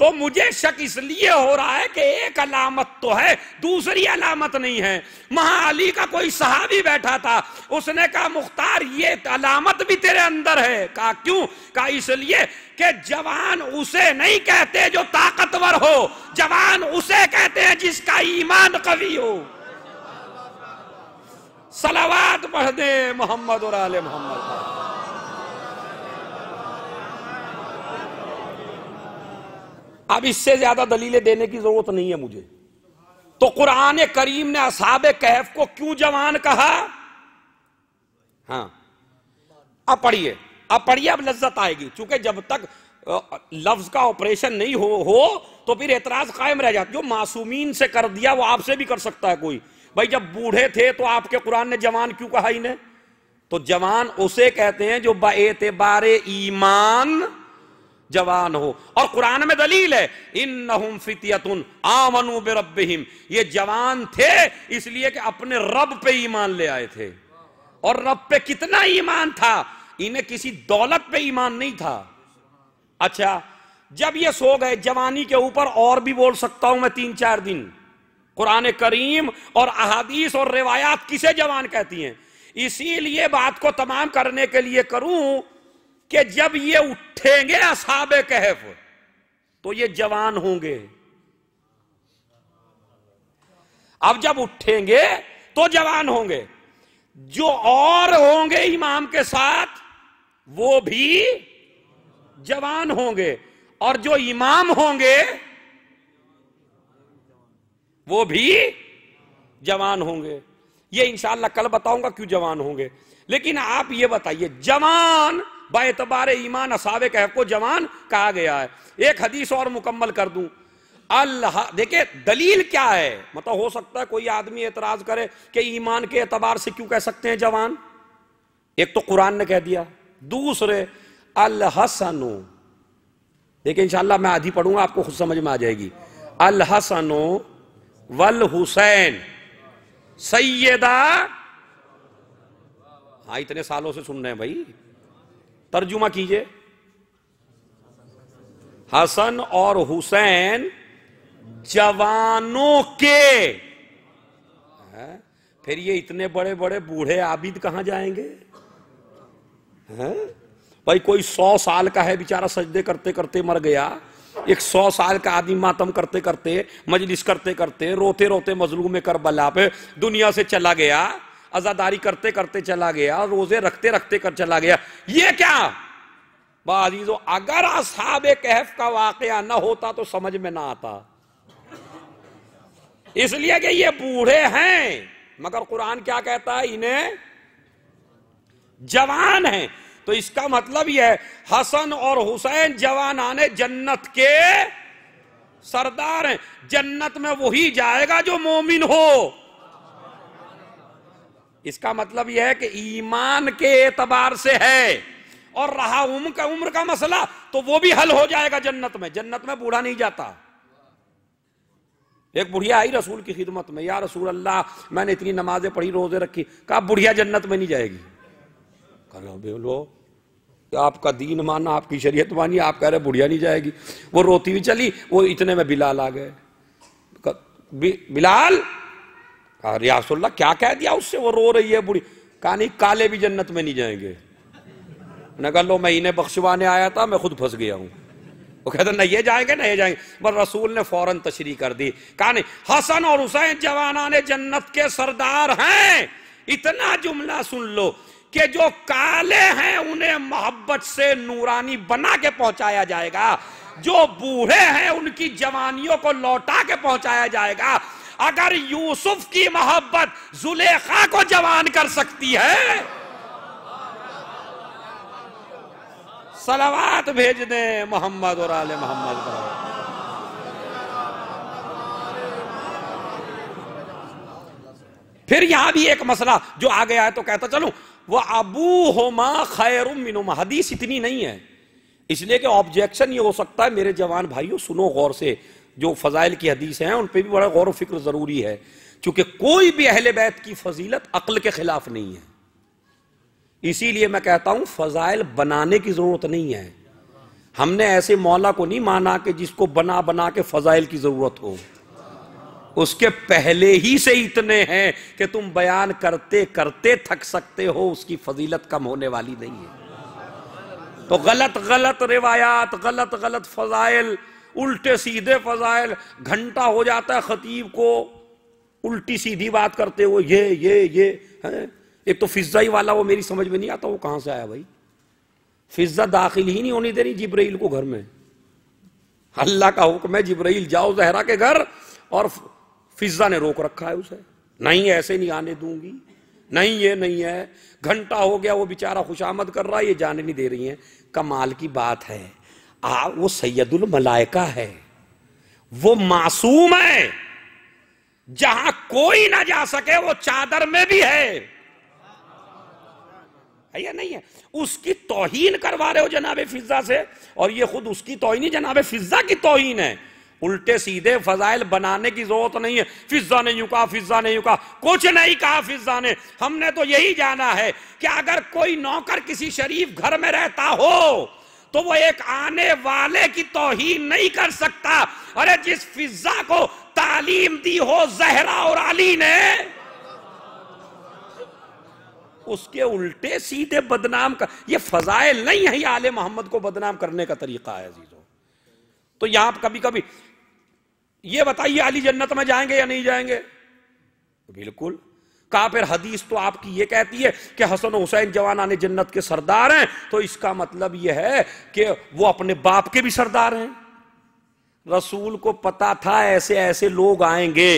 तो मुझे शक इसलिए हो रहा है कि एक अलामत तो है दूसरी अलामत नहीं है महा अली का कोई सहाबी बैठा था उसने कहा मुख्तार ये अलामत भी तेरे अंदर है कहा क्यों कहा इसलिए कि जवान उसे नहीं कहते जो ताकतवर हो जवान उसे कहते हैं जिसका ईमान कवि हो सलावाद पढ़ दे मोहम्मद और आल मोहम्मद अब इससे ज्यादा दलीलें देने की जरूरत नहीं है मुझे तो कुरान करीम ने असाब कहफ को क्यों जवान कहा हाँ अब पढ़िए अब पढ़िए अब लज्जत आएगी चूंकि जब तक लफ्ज का ऑपरेशन नहीं हो हो तो फिर एतराज कायम रह जाता जो मासूमीन से कर दिया वो आपसे भी कर सकता है कोई भाई जब बूढ़े थे तो आपके कुरान ने जवान क्यों कहा इन्हें तो जवान उसे कहते हैं जो बेतबार ईमान जवान हो और कुरान में दलील है इन नहुम फितियतुन आमनु बेरबिम ये जवान थे इसलिए कि अपने रब पे ईमान ले आए थे और रब पे कितना ईमान था इन्हें किसी दौलत पे ईमान नहीं था अच्छा जब ये सो गए जवानी के ऊपर और भी बोल सकता हूं मैं तीन चार दिन कुरान करीम और अहादीस और रिवायात किसे जवान कहती हैं इसीलिए बात को तमाम करने के लिए करूं कि जब ये उठेंगे असाब कहफ तो ये जवान होंगे अब जब उठेंगे तो जवान होंगे जो और होंगे इमाम के साथ वो भी जवान होंगे और जो इमाम होंगे वो भी जवान होंगे ये इंशाला कल बताऊंगा क्यों जवान होंगे लेकिन आप ये बताइए जवान बतबार ईमान असावे कह को जवान कहा गया है एक हदीस और मुकम्मल कर दूं अल्लाह देखे दलील क्या है मतलब हो सकता है कोई आदमी एतराज करे कि ईमान के एतबार से क्यों कह सकते हैं जवान एक तो कुरान ने कह दिया दूसरे अल हसनो देखिए इंशाला मैं आधी पढ़ूंगा आपको खुद समझ में आ जाएगी अल हसनो वल हुसैन सैदा हाँ इतने सालों से सुन रहे हैं भाई तर्जुमा कीजिए हसन और हुसैन जवानों के है? फिर ये इतने बड़े बड़े बूढ़े आबिद कहां जाएंगे है? भाई कोई सौ साल का है बेचारा सजदे करते करते मर गया एक सौ साल का आदमी मातम करते करते मजलिस करते करते रोते रोते मजलूम कर बला पे दुनिया से चला गया अजादारी करते करते चला गया रोजे रखते रखते कर चला गया ये क्या बाजीजो अगर असाब कहफ का वाक़ ना होता तो समझ में ना आता इसलिए कि ये बूढ़े हैं मगर कुरान क्या कहता है इन्हें जवान हैं तो इसका मतलब यह है हसन और हुसैन जवान आने जन्नत के सरदार हैं जन्नत में वही जाएगा जो मोमिन हो इसका मतलब यह है कि ईमान के एतबार से है और रहा उम्र का उम्र का मसला तो वो भी हल हो जाएगा जन्नत में जन्नत में बूढ़ा नहीं जाता एक बुढ़िया आई रसूल की खिदमत में या रसूल अल्लाह मैंने इतनी नमाजें पढ़ी रोजे रखी कहा बुढ़िया जन्नत में नहीं जाएगी कहो हाँ, बोलो आपका दीन माना आपकी शरीयत मानी आप कह रहे बुढ़िया नहीं जाएगी वो रोती हुई चली वो इतने में बिलाल आ गए बिलाल रियासुल्ला क्या कह दिया उससे वो रो रही है बुढ़ी कहा नहीं काले भी जन्नत में नहीं जाएंगे मैंने कहा लो मैं इन्हें बख्शवाने आया था मैं खुद फंस गया हूँ वो कहते नहीं ये जाएंगे नहीं ये जाएंगे पर रसूल ने फौरन तशरी कर दी कहा नहीं हसन और हुसैन जवाना ने जन्नत के सरदार हैं इतना जुमला सुन लो कि जो काले हैं उन्हें मोहब्बत से नूरानी बना के पहुंचाया जाएगा जो बूढ़े हैं उनकी जवानियों को लौटा के पहुंचाया जाएगा अगर यूसुफ की मोहब्बत जुलेखा को जवान कर सकती है सलावात भेज दें मोहम्मद और आले मोहम्मद फिर यहां भी एक मसला जो आ गया है तो कहता चलो वह अबू होमा खैर हदीस इतनी नहीं है इसलिए कि ऑब्जेक्शन ये हो सकता है मेरे जवान भाइयों सुनो गौर से जो फ़ज़ाइल की हदीस हैं उन पर भी बड़ा गौर फिक्र ज़रूरी है क्योंकि कोई भी अहल बैत की फजीलत अकल के ख़िलाफ़ नहीं है इसीलिए मैं कहता हूं फ़ज़ाइल बनाने की ज़रूरत नहीं है हमने ऐसे मौला को नहीं माना कि जिसको बना बना के फ़ज़ाइल की ज़रूरत हो उसके पहले ही से इतने हैं कि तुम बयान करते करते थक सकते हो उसकी फजीलत कम होने वाली नहीं है तो गलत गलत रिवायात गलत गलत फजाइल उल्टे सीधे फजाइल घंटा हो जाता है खतीब को उल्टी सीधी बात करते हुए ये ये ये है एक तो फिजा ही वाला वो मेरी समझ में नहीं आता वो कहां से आया भाई फिजा दाखिल ही नहीं होनी दे रही जिब्राइल को घर में अल्लाह का हुक्म है जिब्राइल जाओ जहरा के घर और फिजा ने रोक रखा है उसे नहीं ऐसे नहीं आने दूंगी नहीं ये नहीं है घंटा हो गया वो बेचारा खुशामद कर रहा है ये जाने नहीं दे रही है कमाल की बात है आ वो सैयदुल मलायका है वो मासूम है जहां कोई ना जा सके वो चादर में भी है है या नहीं है उसकी तोहीन करवा रहे हो जनाब फिजा से और ये खुद उसकी ही जनाब फिजा की तोहीन है उल्टे सीधे फजाइल बनाने की जरूरत नहीं है फिजा ने यू कहा फिजा ने यू कहा कुछ नहीं कहा फिजा ने हमने तो यही जाना है कि अगर कोई नौकर किसी शरीफ घर में रहता हो तो वो एक आने वाले की तोहीन नहीं कर सकता अरे जिस फिजा को तालीम दी हो जहरा और अली ने उसके उल्टे सीधे बदनाम कर ये फजाइल नहीं है आले मोहम्मद को बदनाम करने का तरीका है अजीजों तो यहां कभी कभी ये बताइए अली जन्नत में जाएंगे या नहीं जाएंगे बिल्कुल का फिर हदीस तो आपकी ये कहती है कि हसन हुसैन जवान आने जन्नत के सरदार हैं तो इसका मतलब यह है कि वो अपने बाप के भी सरदार हैं रसूल को पता था ऐसे ऐसे लोग आएंगे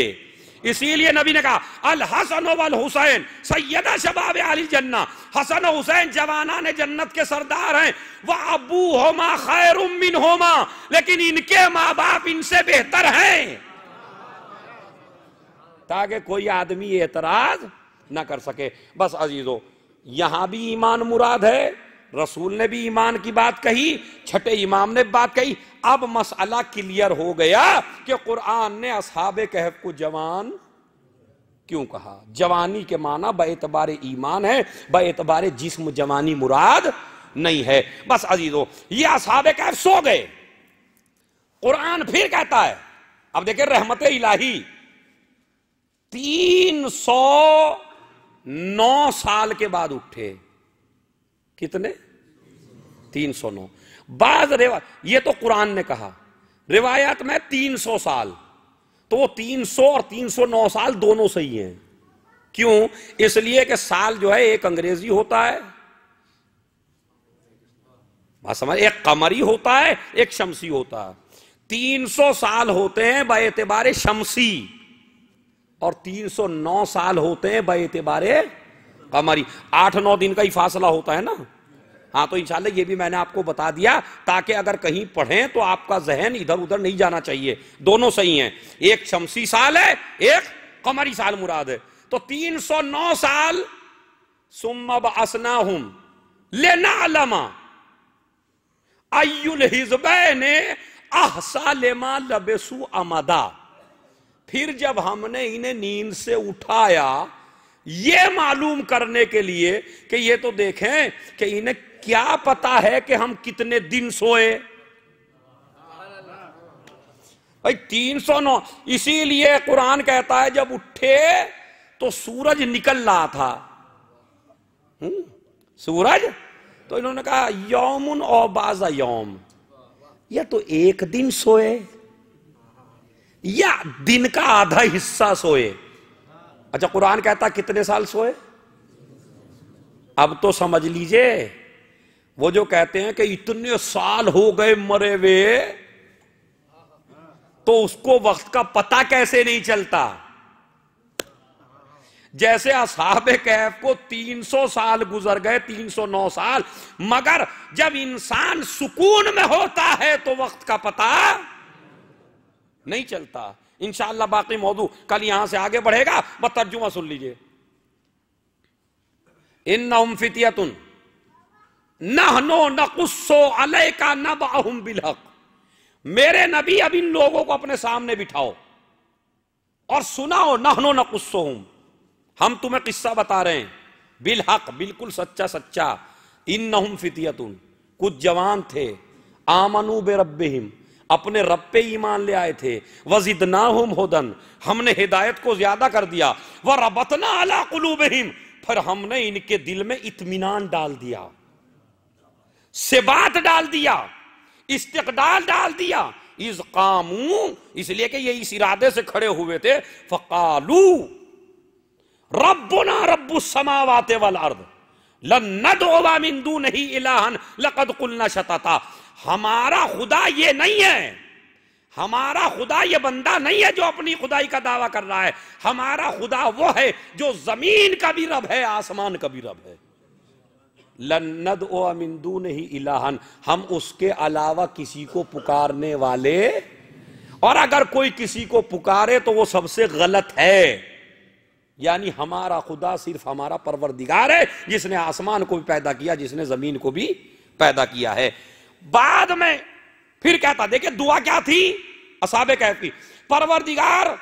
इसीलिए नबी ने कहा अल हसन वल हुसैन सैयदा शबाब अली जन्ना हसन हुसैन जवाना ने जन्नत के सरदार हैं वह अबू होमा खैर उम्मिन होमा लेकिन इनके माँ बाप इनसे बेहतर हैं ताकि कोई आदमी एतराज ना कर सके बस अजीजों यहां भी ईमान मुराद है रसूल ने भी ईमान की बात कही छठे इमाम ने बात कही अब मसला क्लियर हो गया कि कुरान ने असहाब कहफ को जवान क्यों कहा जवानी के माना बेतबार ईमान है बेतबार जिस्म जवानी मुराद नहीं है बस अजीजों ये असहाब कहफ सो गए कुरान फिर कहता है अब देखे रहमत इलाही तीन सौ नौ साल के बाद उठे कितने तीन सौ नौ बाद रेवा ये तो कुरान ने कहा रिवायत में तीन सौ साल तो वो तीन सौ और तीन सौ नौ साल दोनों सही हैं क्यों इसलिए कि साल जो है एक अंग्रेजी होता है बात समझ एक कमरी होता है एक शमसी होता है तीन सौ साल होते हैं बातबार शमसी और 309 साल होते हैं बेतबारे कमरी आठ नौ दिन का ही फासला होता है ना हाँ तो इंशाल्लाह ये भी मैंने आपको बता दिया ताकि अगर कहीं पढ़ें तो आपका जहन इधर उधर नहीं जाना चाहिए दोनों सही हैं एक शमसी साल है एक कमरी साल मुराद है तो 309 साल अब असना हूं लेना अलमा अयुल हिजबे ने अहसा लेमा लबेसु अमदा फिर जब हमने इन्हें नींद से उठाया ये मालूम करने के लिए कि ये तो देखें कि इन्हें क्या पता है कि हम कितने दिन सोए भाई तीन सौ नौ इसीलिए कुरान कहता है जब उठे तो सूरज निकल रहा था हुँ? हम्म, सूरज तो इन्होंने कहा यौमुन और बाजा यौम यह तो एक दिन सोए या दिन का आधा हिस्सा सोए अच्छा कुरान कहता कितने साल सोए अब तो समझ लीजिए वो जो कहते हैं कि इतने साल हो गए मरे वे तो उसको वक्त का पता कैसे नहीं चलता जैसे असाब कैफ को 300 साल गुजर गए 309 साल मगर जब इंसान सुकून में होता है तो वक्त का पता नहीं चलता इंशाला बाकी मौजू कल यहां से आगे बढ़ेगा बस तर्जुमा सुन लीजिए इन नम नो नहनो नकुस्सो अलय का न अहम बिलहक मेरे नबी अब इन लोगों को अपने सामने बिठाओ और सुनाओ नहनो नकुस्सो हूं हम तुम्हें किस्सा बता रहे हैं बिलहक बिल्कुल सच्चा सच्चा इन नहम फितियतुन कुछ जवान थे आमनू बे रब अपने रब पे ईमान ले आए थे वजिद ना हम होदन हमने हिदायत को ज्यादा कर दिया वह रबतना अला कुलू बहिम फिर हमने इनके दिल में इतमान डाल दिया से बात डाल दिया इस्तकदाल डाल दिया इस कामू इसलिए कि ये इस इरादे से खड़े हुए थे फकालू रब ना रबू समावाते वाल अर्द लन्न मिंदू नहीं इलाहन लकद कुलना शताता हमारा खुदा ये नहीं है हमारा खुदा ये बंदा नहीं है जो अपनी खुदाई का दावा कर रहा है हमारा खुदा वो है जो जमीन का भी रब है आसमान का भी रब है लन्नद ओ अमिंदू नहीं इलाहन हम उसके अलावा किसी को पुकारने वाले और अगर कोई किसी को पुकारे तो वो सबसे गलत है यानी हमारा खुदा सिर्फ हमारा परवरदिगार है जिसने आसमान को भी पैदा किया जिसने जमीन को भी पैदा किया है बाद में फिर कहता देखे दुआ क्या थी असाबे कहती परवरदिगार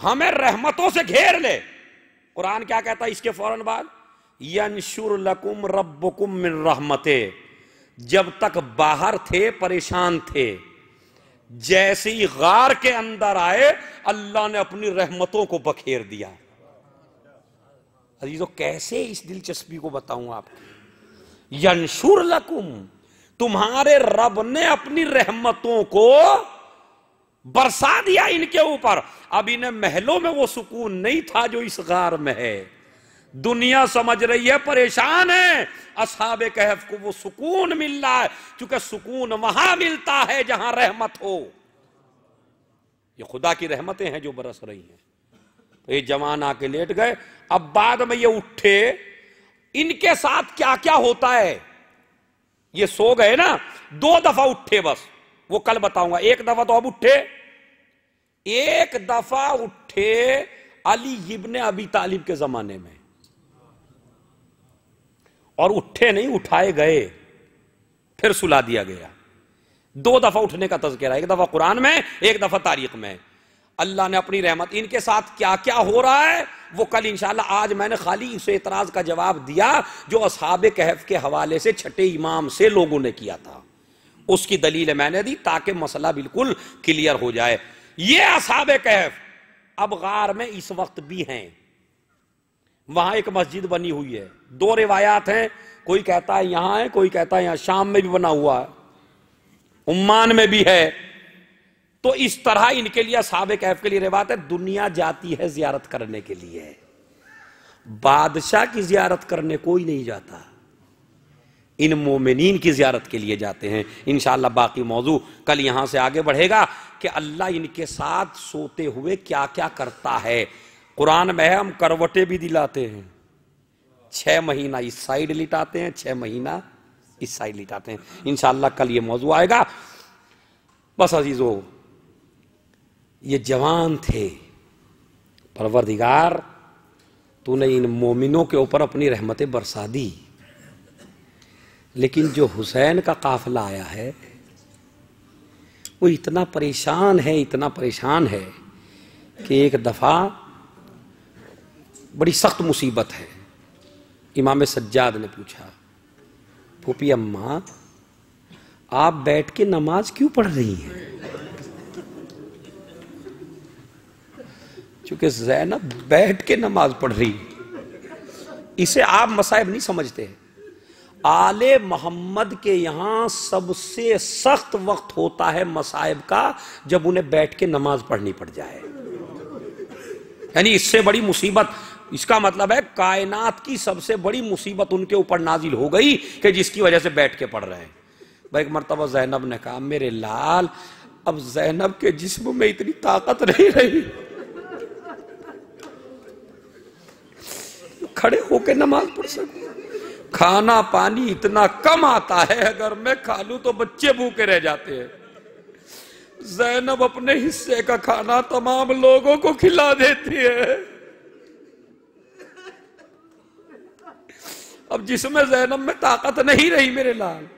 हमें रहमतों से घेर ले कुरान क्या कहता है इसके फौरन बाद यंशुर लकुम रब्बुकुम मिन रहमते जब तक बाहर थे परेशान थे जैसे ही गार के अंदर आए अल्लाह ने अपनी रहमतों को बखेर दिया अजीजो कैसे इस दिलचस्पी को बताऊं आप यंशुर लकुम तुम्हारे रब ने अपनी रहमतों को बरसा दिया इनके ऊपर अब इन्हें महलों में वो सुकून नहीं था जो इस गार में है दुनिया समझ रही है परेशान है असाब कहफ को वो सुकून मिल रहा है क्योंकि सुकून वहां मिलता है जहां रहमत हो ये खुदा की रहमतें हैं जो बरस रही हैं तो ये जवान आके लेट गए अब बाद में ये उठे इनके साथ क्या क्या होता है ये सो गए ना दो दफा उठे बस वो कल बताऊंगा एक दफा तो अब उठे एक दफा उठे अली इब्न अबी तालिब के जमाने में और उठे नहीं उठाए गए फिर सुला दिया गया दो दफा उठने का तस्करा एक दफा कुरान में एक दफा तारीख में अल्लाह ने अपनी रहमत इनके साथ क्या क्या हो रहा है वो कल इंशाल्लाह आज मैंने खाली इस एतराज़ का जवाब दिया जो असहाब कहफ के हवाले से छठे इमाम से लोगों ने किया था उसकी दलील मैंने दी ताकि मसला बिल्कुल क्लियर हो जाए ये असहाब कहफ अब गार में इस वक्त भी हैं वहां एक मस्जिद बनी हुई है दो रिवायात हैं कोई कहता है यहां है कोई कहता है यहां शाम में भी बना हुआ है उम्मान में भी है तो इस तरह इनके लिए साहब कैफ के लिए रिवायत है दुनिया जाती है जियारत करने के लिए बादशाह की जियारत करने कोई नहीं जाता इन मोमिन की जियारत के लिए जाते हैं इन बाकी मौजू कल यहां से आगे बढ़ेगा कि अल्लाह इनके साथ सोते हुए क्या क्या करता है कुरान में हम करवटे भी दिलाते हैं छ महीना इस साइड लिटाते हैं छह महीना इस साइड लिटाते हैं इनशाला कल ये मौजू आएगा बस अजीज़ हो ये जवान थे परवरदिगार तूने इन मोमिनों के ऊपर अपनी रहमतें बरसा दी लेकिन जो हुसैन का काफिला आया है वो इतना परेशान है इतना परेशान है कि एक दफ़ा बड़ी सख्त मुसीबत है इमाम सज्जाद ने पूछा फूपी अम्मा आप बैठ के नमाज क्यों पढ़ रही हैं क्योंकि जैनब बैठ के नमाज पढ़ रही इसे आप मसाइब नहीं समझते आले मोहम्मद के यहां सबसे सख्त वक्त होता है मसाइब का जब उन्हें बैठ के नमाज पढ़नी पड़ जाए यानी इससे बड़ी मुसीबत इसका मतलब है कायनात की सबसे बड़ी मुसीबत उनके ऊपर नाजिल हो गई कि जिसकी वजह से बैठ के पढ़ रहे हैं भाई एक मरतबा जैनब ने कहा मेरे लाल अब जैनब के जिस्म में इतनी ताकत नहीं रही खड़े होके नमाज पढ़ सकूं खाना पानी इतना कम आता है अगर मैं खा लू तो बच्चे भूखे रह जाते हैं जैनब अपने हिस्से का खाना तमाम लोगों को खिला देती है अब जिसमें जैनब में ताकत नहीं रही मेरे लाल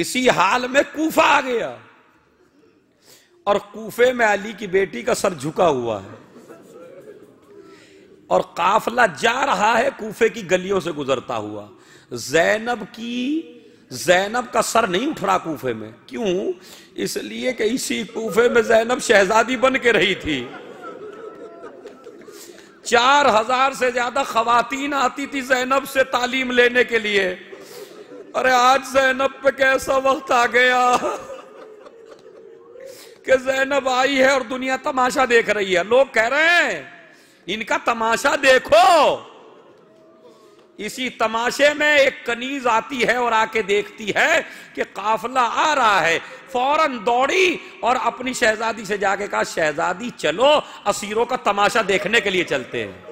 इसी हाल में कूफा आ गया और कूफे में अली की बेटी का सर झुका हुआ है और काफला जा रहा है कूफे की गलियों से गुजरता हुआ जैनब की जैनब का सर नहीं उठ रहा कूफे में क्यों इसलिए कि इसी कूफे में जैनब शहजादी बन के रही थी चार हजार से ज्यादा खातन आती थी जैनब से तालीम लेने के लिए अरे आज जैनब पे कैसा वक्त आ गया कि जैनब आई है और दुनिया तमाशा देख रही है लोग कह रहे हैं इनका तमाशा देखो इसी तमाशे में एक कनीज आती है और आके देखती है कि काफला आ रहा है फौरन दौड़ी और अपनी शहजादी से जाके कहा शहजादी चलो असीरों का तमाशा देखने के लिए चलते हैं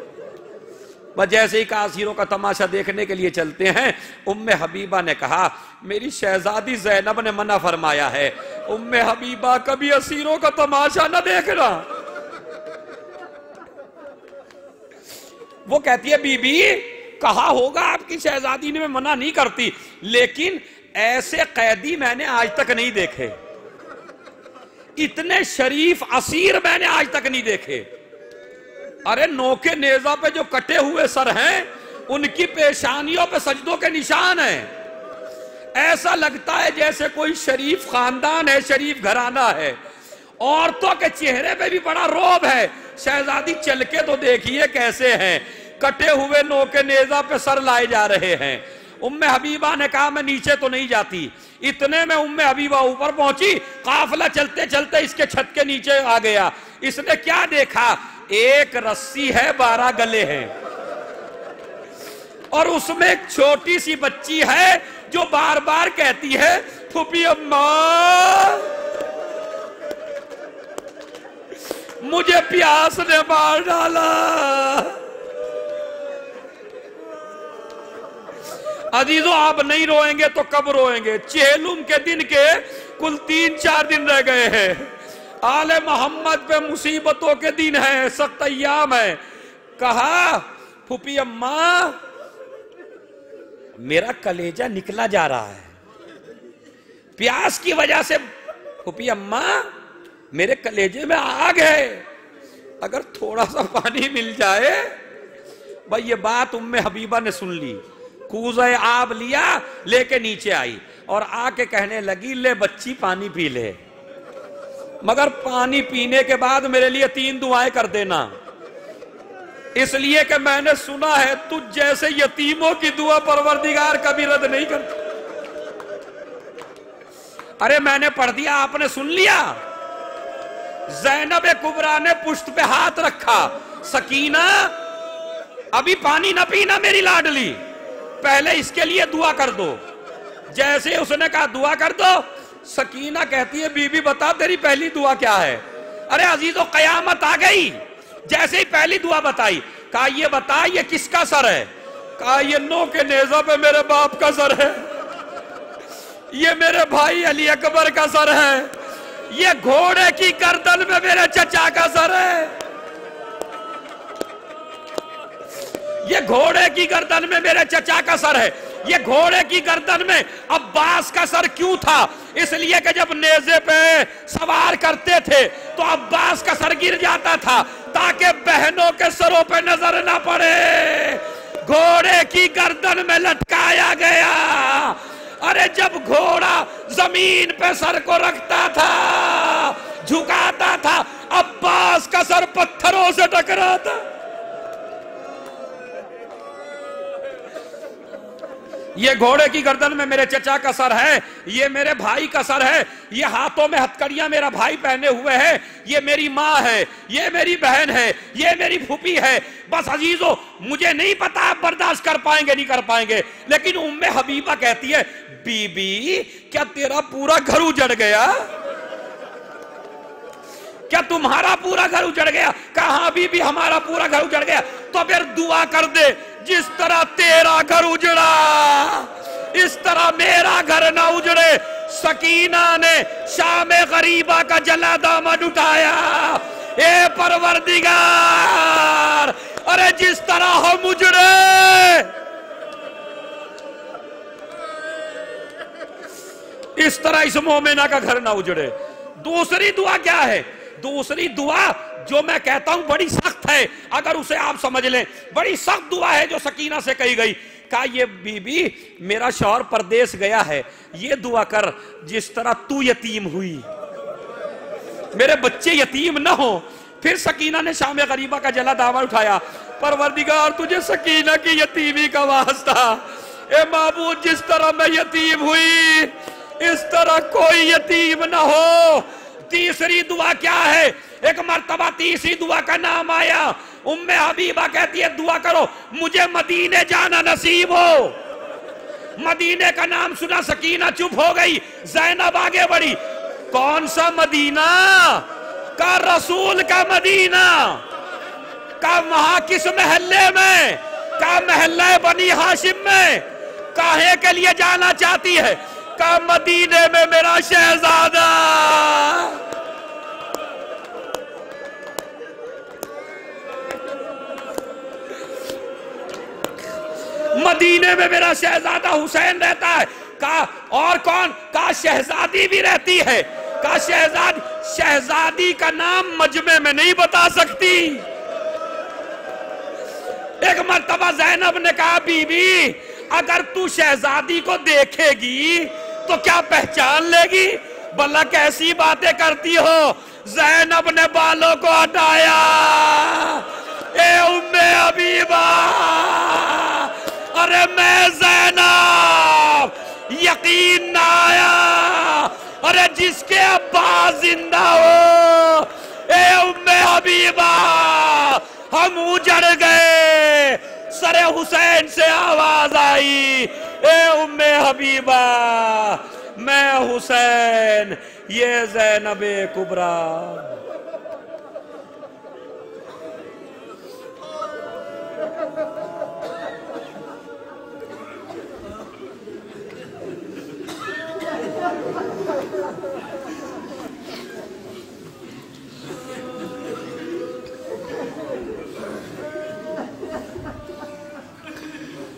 बस जैसे ही कहा असीरों का तमाशा देखने के लिए चलते हैं उम्म हबीबा ने कहा मेरी शहजादी जैनब ने मना फरमाया है उम्मे हबीबा कभी असीरों का तमाशा ना देखना वो कहती है बीबी कहा होगा आपकी शहजादी ने मैं मना नहीं करती लेकिन ऐसे कैदी मैंने आज तक नहीं देखे इतने शरीफ असीर मैंने आज तक नहीं देखे अरे नोके नेजा पे जो कटे हुए सर हैं उनकी पेशानियों पे सजदों के निशान हैं ऐसा लगता है जैसे कोई शरीफ खानदान है शरीफ घराना है औरतों के चेहरे पे भी बड़ा रोब है शहजादी चल के तो देखिए कैसे हैं कटे हुए नो के नेजा पे सर लाए जा रहे हैं उम्मे हबीबा ने कहा मैं नीचे तो नहीं जाती इतने में उम्मे हबीबा ऊपर पहुंची काफिला चलते चलते इसके छत के नीचे आ गया इसने क्या देखा एक रस्सी है बारह गले हैं और उसमें एक छोटी सी बच्ची है जो बार बार कहती है फुपी अम्मा मुझे प्यास ने मार डाला अजीजों आप नहीं रोएंगे तो कब रोएंगे चेहलुम के दिन के कुल तीन चार दिन रह गए हैं आले मोहम्मद पे मुसीबतों के दिन है सख्त है कहा फूफी अम्मा मेरा कलेजा निकला जा रहा है प्यास की वजह से फूफी अम्मा मेरे कलेजे में आग है अगर थोड़ा सा पानी मिल जाए भाई ये बात उम्मे हबीबा ने सुन ली कूज आब लिया लेके नीचे आई और आके कहने लगी ले बच्ची पानी पी ले मगर पानी पीने के बाद मेरे लिए तीन दुआएं कर देना इसलिए कि मैंने सुना है तू जैसे यतीमों की दुआ परवरदिगार कभी रद्द नहीं करता अरे मैंने पढ़ दिया आपने सुन लिया जैनब कुबरा ने पुष्ट पे हाथ रखा सकीना अभी पानी ना पीना मेरी लाडली पहले इसके लिए दुआ कर दो जैसे उसने कहा दुआ कर दो सकीना कहती है बीबी बता तेरी पहली दुआ क्या है अरे अजीजो कयामत आ गई जैसे ही पहली दुआ बताई कहा ये बता ये किसका सर है कहा ये नो के नेजा पे मेरे बाप का सर है ये मेरे भाई अली अकबर का सर है ये घोड़े की गर्दन में मेरे चचा का सर है ये घोड़े की गर्दन में मेरे चचा का सर है ये घोड़े की गर्दन में अब्बास का सर क्यों था इसलिए कि जब नेजे पे सवार करते थे तो अब्बास का सर गिर जाता था ताकि बहनों के सरों पे नजर ना पड़े घोड़े की गर्दन में लटकाया गया अरे जब घोड़ा जमीन पे सर को रखता था झुकाता था अब्बास का सर पत्थरों से टकराता ये घोड़े की गर्दन में मेरे चचा का सर है ये मेरे भाई का सर है ये हाथों में हथकड़िया मेरा भाई पहने हुए है ये मेरी माँ है ये मेरी बहन है ये मेरी फूफी है बस अजीजो मुझे नहीं पता आप बर्दाश्त कर पाएंगे नहीं कर पाएंगे लेकिन उम्मे हबीबा कहती है बीबी क्या तेरा पूरा घर उजड़ गया क्या तुम्हारा पूरा घर उजड़ गया कहा अभी भी हमारा पूरा घर उजड़ गया तो फिर दुआ कर दे जिस तरह तेरा घर उजड़ा इस तरह मेरा घर ना उजड़े सकीना ने शाम गरीबा का जला दामन उठाया ए परवरदिगार अरे जिस तरह हम उजड़े इस तरह इस मोमिना का घर ना उजड़े दूसरी दुआ क्या है दूसरी दुआ जो मैं कहता हूं बड़ी सख्त है अगर उसे आप समझ लें बड़ी सख्त दुआ है जो सकीना से कही गई का ये बीबी मेरा शौहर परदेश गया है ये दुआ कर जिस तरह तू यतीम हुई मेरे बच्चे यतीम ना हो फिर सकीना ने शाम गरीबा का जला दावा उठाया परवरदिगार तुझे सकीना की यतीमी का वास्ता ए बाबू जिस तरह मैं यतीम हुई इस तरह कोई यतीम ना हो तीसरी दुआ क्या है एक मरतबा तीसरी दुआ का नाम आया उम्मे हबीबा कहती है दुआ करो मुझे मदीने जाना नसीब हो मदीने का नाम सुना सकीना चुप हो गई जैनब आगे बढ़ी कौन सा मदीना का रसूल का मदीना का वहां किस महल्ले में का महल्ला बनी हाशिम में काहे के लिए जाना चाहती है का मदीने में मेरा शहजादा मदीने में मेरा शहजादा हुसैन रहता है का और कौन का शहजादी भी रहती है का शहजाद शहजादी का नाम मजमे में नहीं बता सकती एक मरतबा जैनब ने कहा बीबी अगर तू शहजादी को देखेगी तो क्या पहचान लेगी भला कैसी बातें करती हो जैनब ने बालों को हटाया ए उम्मे अबीबा अरे मैं जैनब यकीन ना आया अरे जिसके अब्बा जिंदा हो ए उम्मे अबीबा हम उजड़ गए सर हुसैन से आवाज आई ए उम्मे हबीबा मैं हुसैन ये जैनबे कुबरा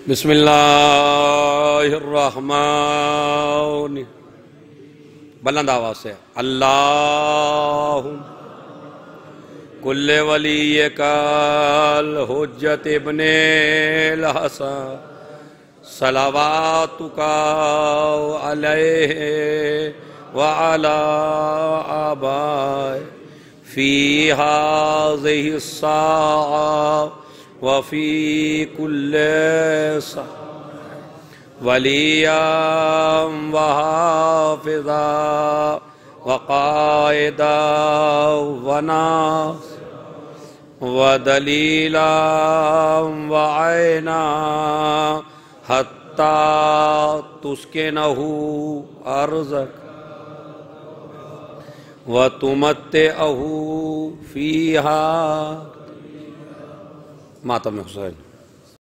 बिस्मिल्लाहमान बुलंद आवाज से अल्लाह कुल्ले वली काल हजत इबने लहसा सलावात वाला आबाय फी हाज वफ़ी कुल वलियाम वहाफिजा वक़ायदा वना वदलीला वना हत्ता तुस्के नहू अर्जक व तुमत अहू फ़ीहा mata o meu sonho.